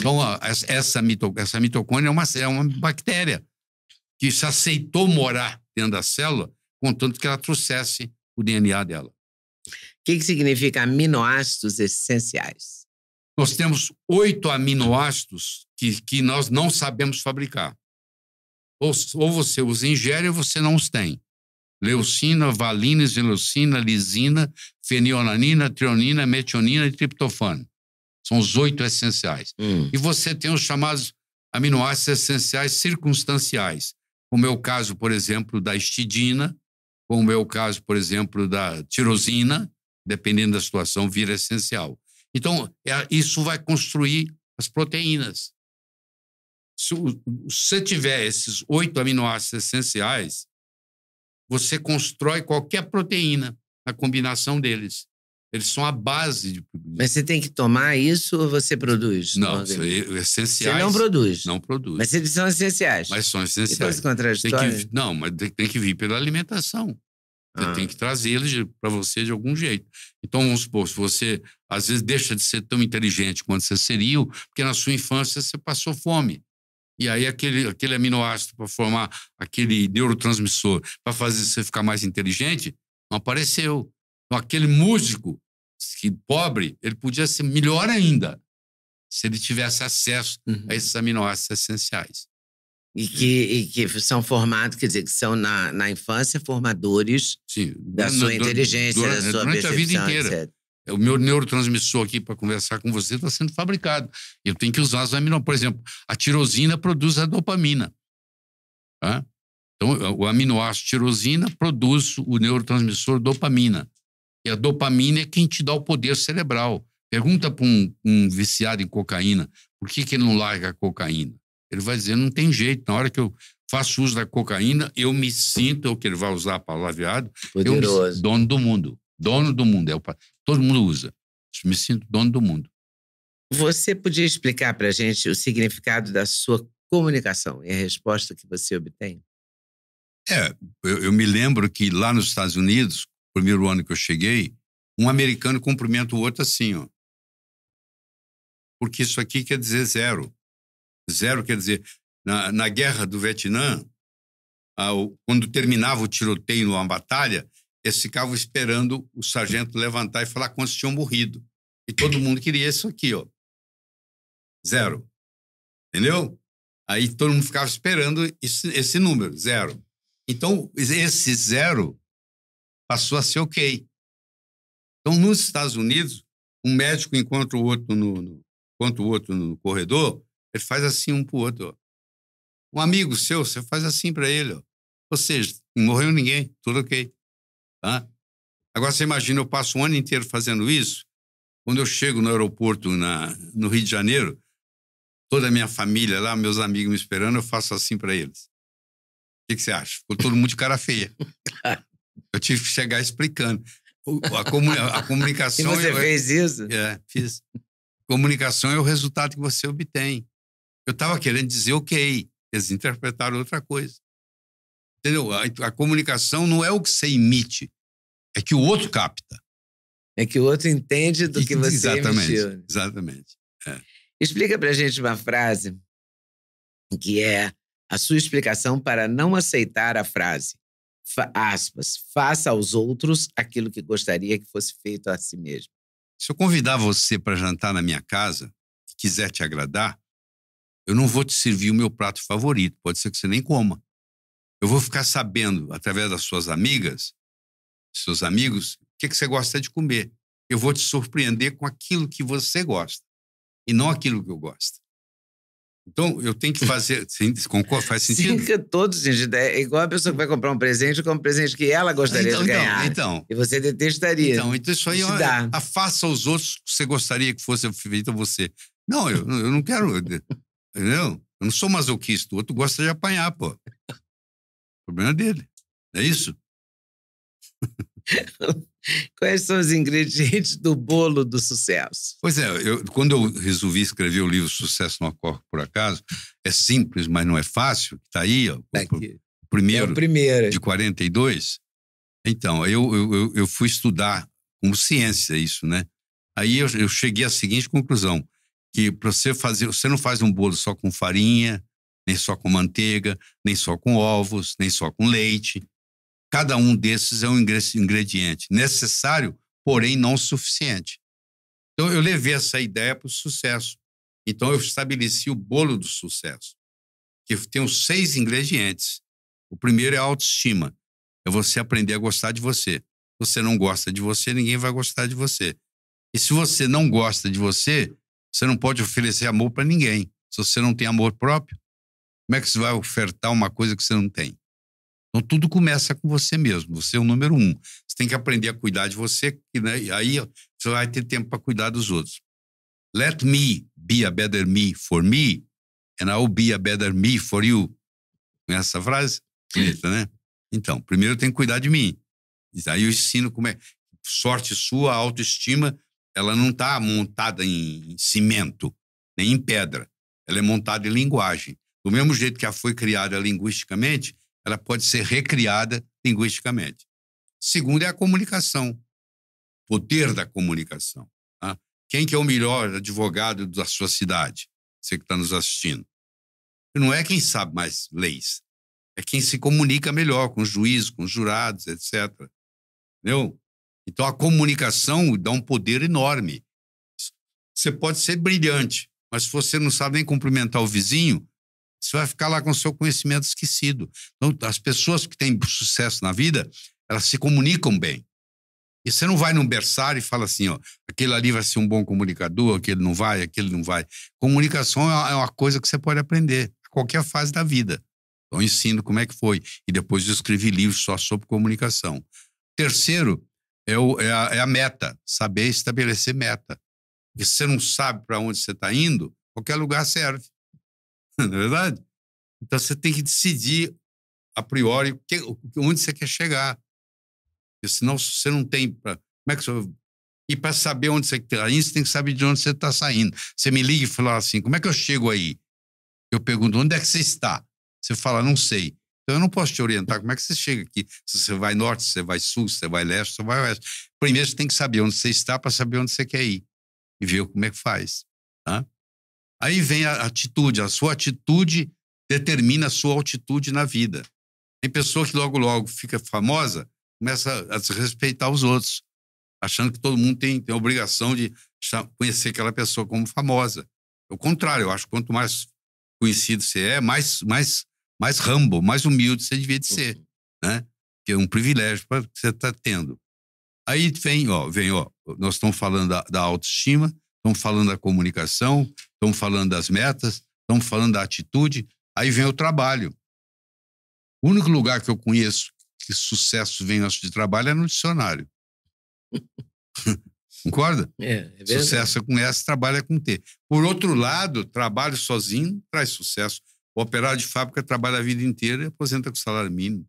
Então, essa, essa mitocôndria é uma, é uma bactéria que se aceitou morar dentro da célula, contanto que ela trouxesse o DNA dela. O que, que significa aminoácidos essenciais? Nós temos oito aminoácidos que, que nós não sabemos fabricar. Ou, ou você os ingere ou você não os tem. Leucina, valina, zeleucina, lisina, fenilalanina, trionina, metionina e triptofano. São os oito essenciais. Hum. E você tem os chamados aminoácidos essenciais circunstanciais, como é o caso, por exemplo, da histidina, como é o caso, por exemplo, da tirosina, dependendo da situação, vira essencial. Então, é, isso vai construir as proteínas. Se você tiver esses oito aminoácidos essenciais, você constrói qualquer proteína na combinação deles. Eles são a base de Mas você tem que tomar isso ou você produz? Não, são é essenciais. Você não produz. Não produz. Mas eles são essenciais. Mas são essenciais. Tem que, não, mas tem que vir pela alimentação. Você ah. tem que trazer eles para você de algum jeito. Então, vamos supor, se você às vezes deixa de ser tão inteligente quanto você seria, porque na sua infância você passou fome. E aí aquele, aquele aminoácido para formar aquele neurotransmissor para fazer você ficar mais inteligente, não apareceu. Então, aquele músico que pobre, ele podia ser melhor ainda se ele tivesse acesso uhum. a esses aminoácidos essenciais. E que, e que são formados, quer dizer, que são na, na infância formadores Sim, da sua inteligência, durante, da sua durante a vida inteira. Etc. É, o meu neurotransmissor aqui para conversar com você está sendo fabricado. Eu tenho que usar os aminoácidos. Por exemplo, a tirosina produz a dopamina. Então, o aminoácido tirosina produz o neurotransmissor dopamina. E é a dopamina é quem te dá o poder cerebral. Pergunta para um, um, viciado em cocaína por que, que ele não larga a cocaína. Ele vai dizer: não tem jeito, na hora que eu faço uso da cocaína, eu me sinto, é o que ele vai usar a palavra viado, dono do mundo. Dono do mundo. É o, todo mundo usa. Eu me sinto dono do mundo. Você podia explicar para a gente o significado da sua comunicação e a resposta que você obtém? É, eu, eu, me lembro que lá nos Estados Unidos, primeiro ano que eu cheguei, um americano cumprimenta o outro assim, ó. Porque isso aqui quer dizer zero. Zero quer dizer. Na, na guerra do Vietnã, ao, quando terminava o tiroteio numa batalha, eles ficavam esperando o sargento levantar e falar quantos tinham morrido. E todo mundo queria isso aqui, ó. Zero. Entendeu? Aí todo mundo ficava esperando esse, esse número, zero. Então, esse zero passou a ser ok. Então, nos Estados Unidos, um médico encontra o outro no, no encontra o outro no corredor, ele faz assim um para o outro. Um amigo seu, você faz assim para ele. Ó. Ou seja, não morreu ninguém, tudo ok. Tá? Agora, você imagina, eu passo um ano inteiro fazendo isso. Quando eu chego no aeroporto na, no Rio de Janeiro, toda a minha família lá, meus amigos me esperando, eu faço assim para eles. O que, que, você acha? Ficou todo mundo de cara feia. Eu tive que chegar explicando. A, comuni a comunicação. e você eu, fez isso? É, fiz. Comunicação é o resultado que você obtém. Eu estava querendo dizer ok. Eles interpretaram outra coisa. Entendeu? A, a, comunicação não é o que você emite, é que o outro capta. É que o outro entende do e, que você exatamente, emitiu. Exatamente. É. Explica pra gente uma frase que é a sua explicação para não aceitar a frase fa aspas, faça aos outros aquilo que gostaria que fosse feito a si mesmo. Se eu convidar você para jantar na minha casa e quiser te agradar, eu não vou te servir o meu prato favorito, pode ser que você nem coma. Eu vou ficar sabendo, através das suas amigas, seus amigos, o que, que você gosta de comer. Eu vou te surpreender com aquilo que você gosta e não aquilo que eu gosto. Então, eu tenho que fazer. concorda? faz sentido? Sim, todos sentido. Né, é igual a pessoa que vai comprar um presente, compra um presente que ela gostaria então, de então, ganhar. Então, então, E você detestaria. Então, então isso aí, é afaça os outros que você gostaria que fosse feito a você. Não, eu, eu não quero. entendeu? Eu não sou masoquista. O outro gosta de apanhar, pô. O problema dele. É isso? Quais são os ingredientes do bolo do sucesso? Pois é, eu, quando eu resolvi escrever o livro Sucesso não Ocorre por Acaso, é simples, mas não é fácil, está aí, ó, tá o primeiro, é o primeiro de 42. Então, eu, eu, eu fui estudar como ciência isso, né? Aí eu, eu cheguei à seguinte conclusão, que para você fazer, você não faz um bolo só com farinha, nem só com manteiga, nem só com ovos, nem só com leite. Cada um desses é um ingrediente necessário, porém não suficiente. Então, eu levei essa ideia para o sucesso. Então, eu estabeleci o bolo do sucesso, que tem os seis ingredientes. O primeiro é a autoestima. É você aprender a gostar de você. Se você não gosta de você, ninguém vai gostar de você. E se você não gosta de você, você não pode oferecer amor para ninguém. Se você não tem amor próprio, como é que você vai ofertar uma coisa que você não tem? Então tudo começa com você mesmo. Você é o número um. Você tem que aprender a cuidar de você, né, e né? aí você vai ter tempo para cuidar dos outros. Let me be a better me for me, and I'll be a better me for you. Conhece essa frase? Bonita, né? Então, primeiro eu tenho que cuidar de mim. E aí eu ensino como é. Sorte sua, a autoestima, ela não está montada em cimento, nem em pedra. Ela é montada em linguagem. Do mesmo jeito que ela foi criada linguisticamente, ela pode ser recriada linguisticamente. Segundo é a comunicação, poder da comunicação. Tá? Quem que é o melhor advogado da sua cidade? Você que está nos assistindo. Não é quem sabe mais leis, é quem se comunica melhor com os juízes, com os jurados, etc. Entendeu? Então a comunicação dá um poder enorme. Você pode ser brilhante, mas se você não sabe nem cumprimentar o vizinho, você vai ficar lá com o seu conhecimento esquecido. Então, as pessoas que têm sucesso na vida, elas se comunicam bem. E você não vai num berçário e fala assim, ó, aquele ali vai ser um bom comunicador, aquele não vai, aquele não vai. Comunicação é, é uma coisa que você pode aprender a qualquer fase da vida. Então, ensino como é que foi. E depois eu escrevi livros só sobre comunicação. Terceiro, é, o, é, a, é a meta, saber estabelecer meta. Porque se você não sabe para onde você está indo, qualquer lugar serve. não é verdade? Então você tem que decidir a priori que, onde você quer chegar. Porque senão você não tem. Pra, como é que você. E para saber onde você está indo, você tem que saber de onde você está saindo. Você me liga e fala assim: como é que eu chego aí? Eu pergunto: onde é que você está? Você fala: não sei. Então eu não posso te orientar. Como é que você chega aqui? Se você vai norte, se você vai sul, se você vai leste, se você vai oeste. Primeiro você tem que saber onde você está para saber onde você quer ir e ver como é que faz. Tá? Aí vem a atitude, a sua atitude determina a sua altitude na vida. Tem pessoa que logo, logo fica famosa, começa a desrespeitar os outros, achando que todo mundo tem, tem a obrigação de conhecer aquela pessoa como famosa. É o contrário, eu acho que quanto mais conhecido você é, mais, mais, mais humble, mais humilde você devia de ser, né? Que é um privilégio que você está tendo. Aí vem, ó, vem, ó, nós estamos falando da, da autoestima, estamos falando da comunicação, estão falando das metas, estão falando da atitude, aí vem o trabalho. O único lugar que eu conheço que sucesso vem nosso de trabalho é no dicionário. Concorda? É, é sucesso é com S, trabalho é com T. Por outro lado, trabalho sozinho traz sucesso. O operário de fábrica trabalha a vida inteira e aposenta com salário mínimo.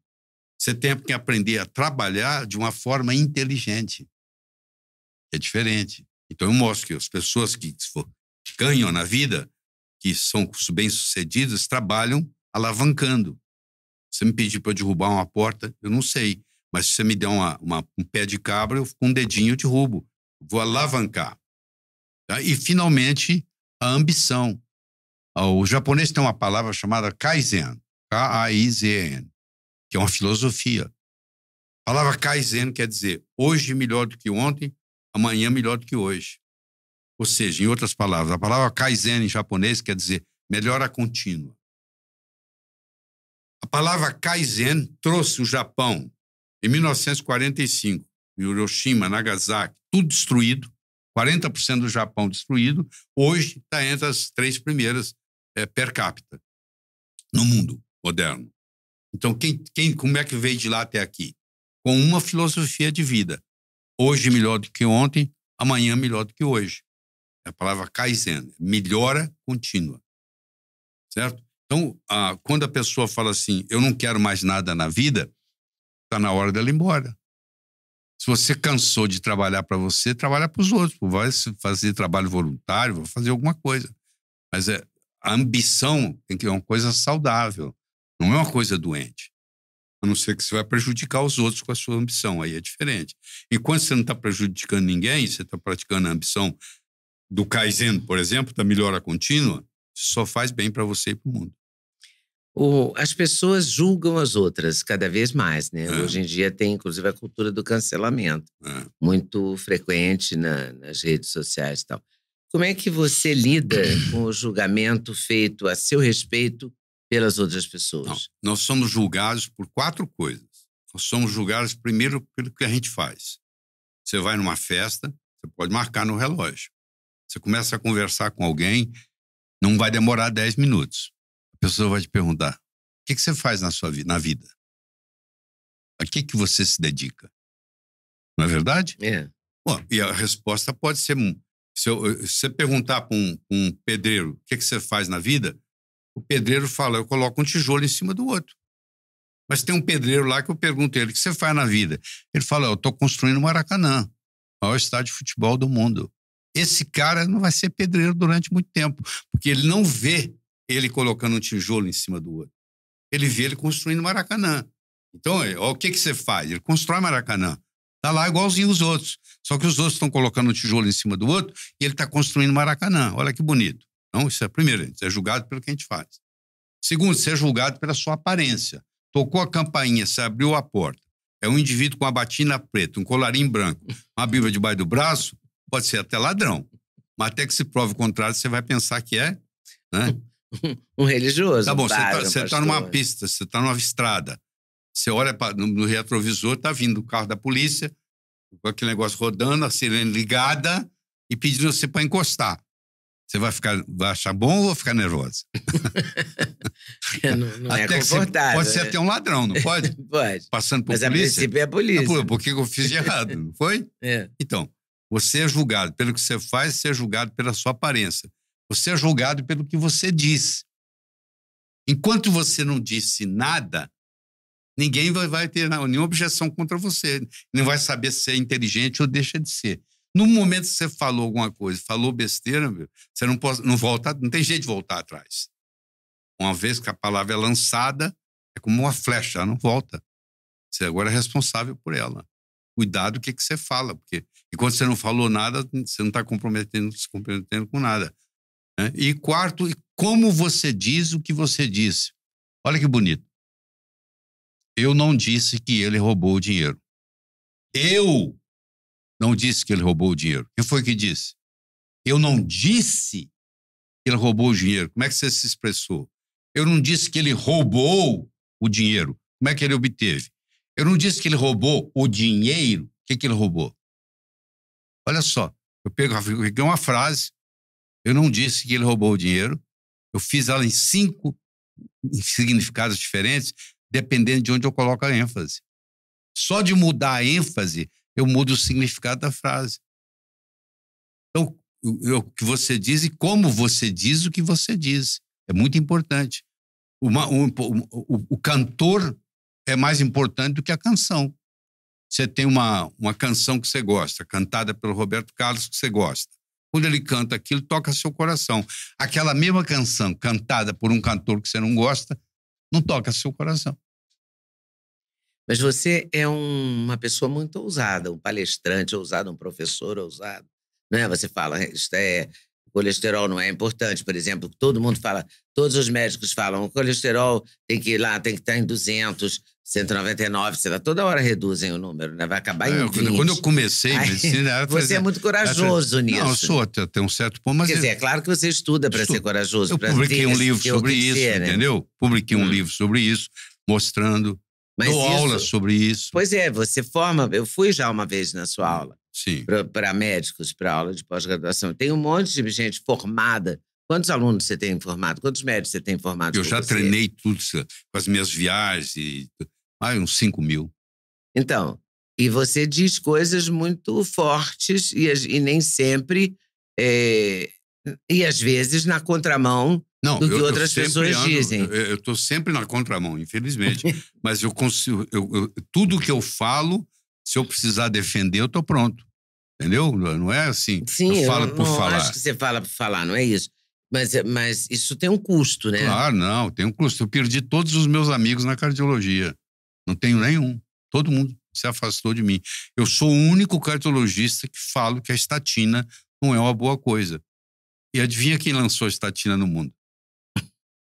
Você tem que aprender a trabalhar de uma forma inteligente. É diferente. Então eu mostro que as pessoas que ganham na vida, que são bem-sucedidos, trabalham alavancando. Você me pedir para eu derrubar uma porta, eu não sei. Mas se você me der uma, uma, um pé de cabra, eu, com um dedinho eu derrubo. Vou alavancar. Tá? E, finalmente, a ambição. Ah, o japonês tem uma palavra chamada Kaizen. K-A-I-Z-N. Que é uma filosofia. A palavra Kaizen quer dizer hoje melhor do que ontem, amanhã melhor do que hoje. Ou seja, em outras palavras, a palavra kaizen em japonês quer dizer melhora contínua. A palavra kaizen trouxe o Japão em 1945, Hiroshima, Nagasaki, tudo destruído, 40% do Japão destruído, hoje está entre as três primeiras é, per capita no mundo moderno. Então, quem, quem, como é que veio de lá até aqui? Com uma filosofia de vida. Hoje melhor do que ontem, amanhã melhor do que hoje a palavra Kaizen, melhora contínua. Certo? Então, a, quando a pessoa fala assim, eu não quero mais nada na vida, está na hora dela ir embora. Se você cansou de trabalhar para você, trabalha para os outros. Vai fazer trabalho voluntário, vai fazer alguma coisa. Mas é, a ambição tem que ser uma coisa saudável, não é uma coisa doente. A não ser que você vai prejudicar os outros com a sua ambição, aí é diferente. Enquanto você não está prejudicando ninguém, você está praticando a ambição do Kaizen, por exemplo, da melhora contínua, só faz bem para você e para o mundo. As pessoas julgam as outras cada vez mais, né? É. Hoje em dia tem, inclusive, a cultura do cancelamento, é. muito frequente na, nas redes sociais e tal. Como é que você lida com o julgamento feito a seu respeito pelas outras pessoas? Não, nós somos julgados por quatro coisas. Nós somos julgados primeiro pelo que a gente faz. Você vai numa festa, você pode marcar no relógio. Você começa a conversar com alguém, não vai demorar 10 minutos. A pessoa vai te perguntar: o que, que você faz na sua vida, na vida? A que, que você se dedica? Não é verdade? É. Bom, e a resposta pode ser. Hum, se, eu, se você perguntar para um, um, pedreiro o que, que você faz na vida, o pedreiro fala: eu coloco um tijolo em cima do outro. Mas tem um pedreiro lá que eu pergunto a ele: o que você faz na vida? Ele fala: eu estou construindo o Maracanã, maior estádio de futebol do mundo esse cara não vai ser pedreiro durante muito tempo, porque ele não vê ele colocando um tijolo em cima do outro. Ele vê ele construindo Maracanã. Então, é, ó, o que, que você faz? Ele constrói Maracanã. Está lá igualzinho os outros. Só que os outros estão colocando um tijolo em cima do outro e ele está construindo Maracanã. Olha que bonito. Então, isso é primeiro, você é julgado pelo que a gente faz. Segundo, você é julgado pela sua aparência. Tocou a campainha, você abriu a porta. É um indivíduo com a batina preta, um colarinho branco, uma bíblia debaixo do braço, pode ser até ladrão. Mas até que se prove o contrário, você vai pensar que é, né? Um religioso. Tá bom, você está um tá numa pista, você está numa estrada. Você olha pra, no, no, retrovisor, está vindo o carro da polícia, com aquele negócio rodando, a sirene ligada e pedindo você para encostar. Você vai ficar, vai achar bom ou vai ficar nervosa? não, não é confortável. Pode ser né? até um ladrão, não pode? pode. Passando por Mas polícia. Mas a princípio é a polícia. Ah, por que eu fiz de errado, não foi? É. Então, você é julgado pelo que você faz, você é julgado pela sua aparência. Você é julgado pelo que você diz. Enquanto você não disse nada, ninguém vai ter nenhuma objeção contra você. Não vai saber se é inteligente ou deixa de ser. No momento que você falou alguma coisa, falou besteira, meu, você não pode, não volta, não tem jeito de voltar atrás. Uma vez que a palavra é lançada, é como uma flecha, ela não volta. Você agora é responsável por ela cuidado o que, que você fala, porque enquanto você não falou nada, você não está comprometendo, se comprometendo com nada. Né? E quarto, como você diz o que você disse. Olha que bonito. Eu não disse que ele roubou o dinheiro. Eu não disse que ele roubou o dinheiro. Quem foi que disse? Eu não disse que ele roubou o dinheiro. Como é que você se expressou? Eu não disse que ele roubou o dinheiro. Como é que ele obteve? Eu não disse que ele roubou o dinheiro. O que, que ele roubou? Olha só, eu peguei uma frase, eu não disse que ele roubou o dinheiro, eu fiz ela em cinco significados diferentes, dependendo de onde eu coloco a ênfase. Só de mudar a ênfase, eu mudo o significado da frase. Então, o que você diz e como você diz o que você diz. É muito importante. Uma, um, o, o, o cantor é mais importante do que a canção. Você tem uma, uma canção que você gosta, cantada pelo Roberto Carlos, que você gosta. Quando ele canta aquilo, toca seu coração. Aquela mesma canção cantada por um cantor que você não gosta, não toca seu coração. Mas você é um, uma pessoa muito ousada, um palestrante ousado, um professor ousado. Né? Você fala, é, é o colesterol não é importante, por exemplo. Todo mundo fala, todos os médicos falam, o colesterol tem que ir lá, tem que estar em 200, 199, será toda hora reduzem o número, né? Vai acabar é, em 20. Quando eu comecei medicina, era, você é muito corajoso era, nisso. Não, eu sou até, um certo ponto, mas Quer dizer, é claro que você estuda para ser corajoso. Eu né? publiquei um livro sobre isso, entendeu? Né? Publiquei um livro sobre isso, mostrando mas Dou isso, aula sobre isso. Pois é, você forma. Eu fui já uma vez na sua hum, aula. Sim. Para médicos, para aula de pós-graduação. Tem um monte de gente formada. Quantos alunos você tem formado? Quantos médicos você tem formado? Eu já você? treinei tudo com as minhas viagens. E mais uns 5 mil. Então, e você diz coisas muito fortes e, e nem sempre. É, e às vezes na contramão Não, do que eu, outras eu pessoas ando, dizem. Eu estou sempre na contramão, infelizmente. Mas eu consigo. Eu, eu, tudo que eu falo, se eu precisar defender, eu estou pronto. Entendeu? Não é assim. Sim, eu falo eu, por não falar. acho que você fala por falar, não é isso. Mas, mas isso tem um custo, né? Claro, não, tem um custo. Eu perdi todos os meus amigos na cardiologia. Não tenho nenhum. Todo mundo se afastou de mim. Eu sou o único cardiologista que falo que a estatina não é uma boa coisa. E adivinha quem lançou a estatina no mundo?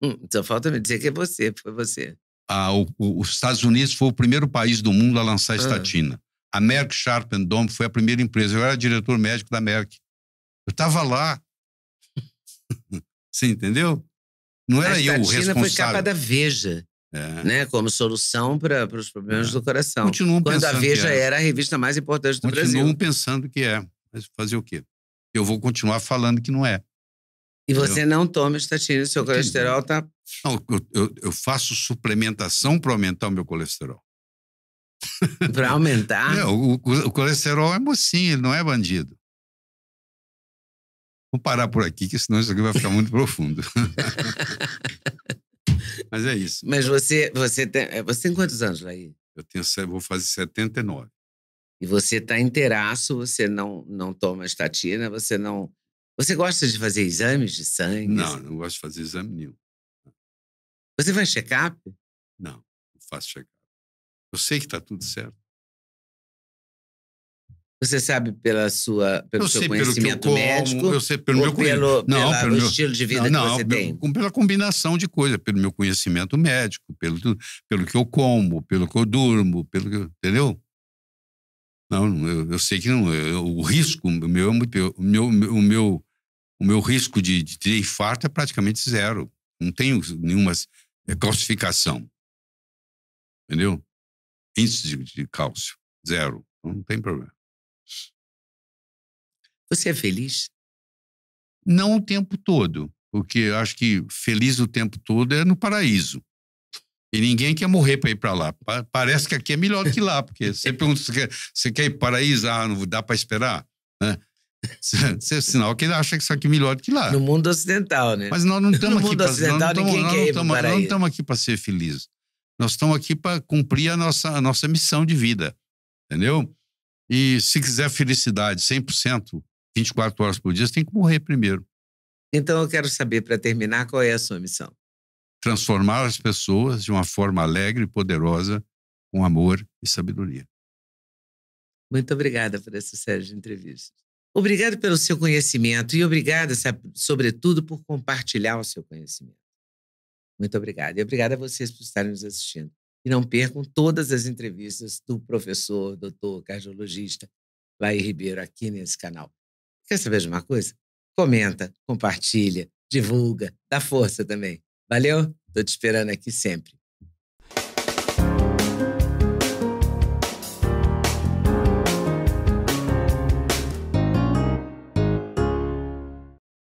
Hum, só falta me dizer que é você, foi você. Ah, o, o, os Estados Unidos foi o primeiro país do mundo a lançar a ah. estatina. Ah. A Merck Sharp Dohme foi a primeira empresa. Eu era diretor médico da Merck. Eu estava lá. você entendeu? Não era eu o responsável. A estatina foi capa da Veja. É. Né, como solução para os problemas é. do coração. Continuam Quando pensando a Veja é. era a revista mais importante do Continuam Brasil. Continuam pensando que é. Mas fazer o quê? Eu vou continuar falando que não é. E você não toma estatina, seu Entendi. colesterol está. Não, eu, eu, eu faço suplementação para aumentar o meu colesterol. para aumentar? É, o, o, colesterol é mocinho, ele não é bandido. Vou parar por aqui, que senão isso aqui vai ficar muito profundo. Mas é isso. Mas você, você, tem, eh, você tem quantos anos, Laí? Eu tenho, vou fazer 79. E você está inteiraço, você não, não toma estatina, você não. Você gosta de fazer exames de sangue? Não, não gosto de fazer exame nenhum. Você faz check-up? Não, não faço check-up. Eu sei que está tudo certo. Você sabe pela sua, pelo eu seu conhecimento médico? Eu sei pelo meu conhecimento. Não, pelo meu, estilo de vida não, que você tem? Pela combinação de coisas, pelo meu conhecimento médico, pelo, pelo que eu como, pelo que eu durmo, pelo que. Entendeu? Não, eu, eu sei que não. Eu, o risco, é o meu, o meu, o meu, o meu risco de, de ter infarto é praticamente zero. Não tenho nenhuma é calcificação. Entendeu? Índice de, de cálcio, zero. Não tem problema. Você é feliz? Não o tempo todo, porque eu acho que feliz o tempo todo é no paraíso. E ninguém quer morrer para ir para lá. Parece que aqui é melhor que lá, porque você pergunta se você quer ir para paraíso, ah, não dá para esperar, né? é sinal que ele acha que isso aqui é melhor que lá. No mundo ocidental, né? Mas nós não estamos aqui para ser Não estamos aqui para ser felizes. Nós estamos aqui para cumprir a nossa, a nossa missão de vida, entendeu? E se quiser felicidade 100%, 24 horas por dia, você tem que morrer primeiro. Então eu quero saber, para terminar, qual é a sua missão? Transformar as pessoas de uma forma alegre e poderosa, com amor e sabedoria. Muito obrigada por essa série de entrevistas. Obrigado pelo seu conhecimento e obrigada, sobretudo, por compartilhar o seu conhecimento. Muito obrigada. E obrigada a vocês por estarem nos assistindo. E não percam todas as entrevistas do professor, doutor, cardiologista Laí Ribeiro aqui nesse canal. Quer saber de uma coisa? Comenta, compartilha, divulga, dá força também. Valeu? Tô te esperando aqui sempre.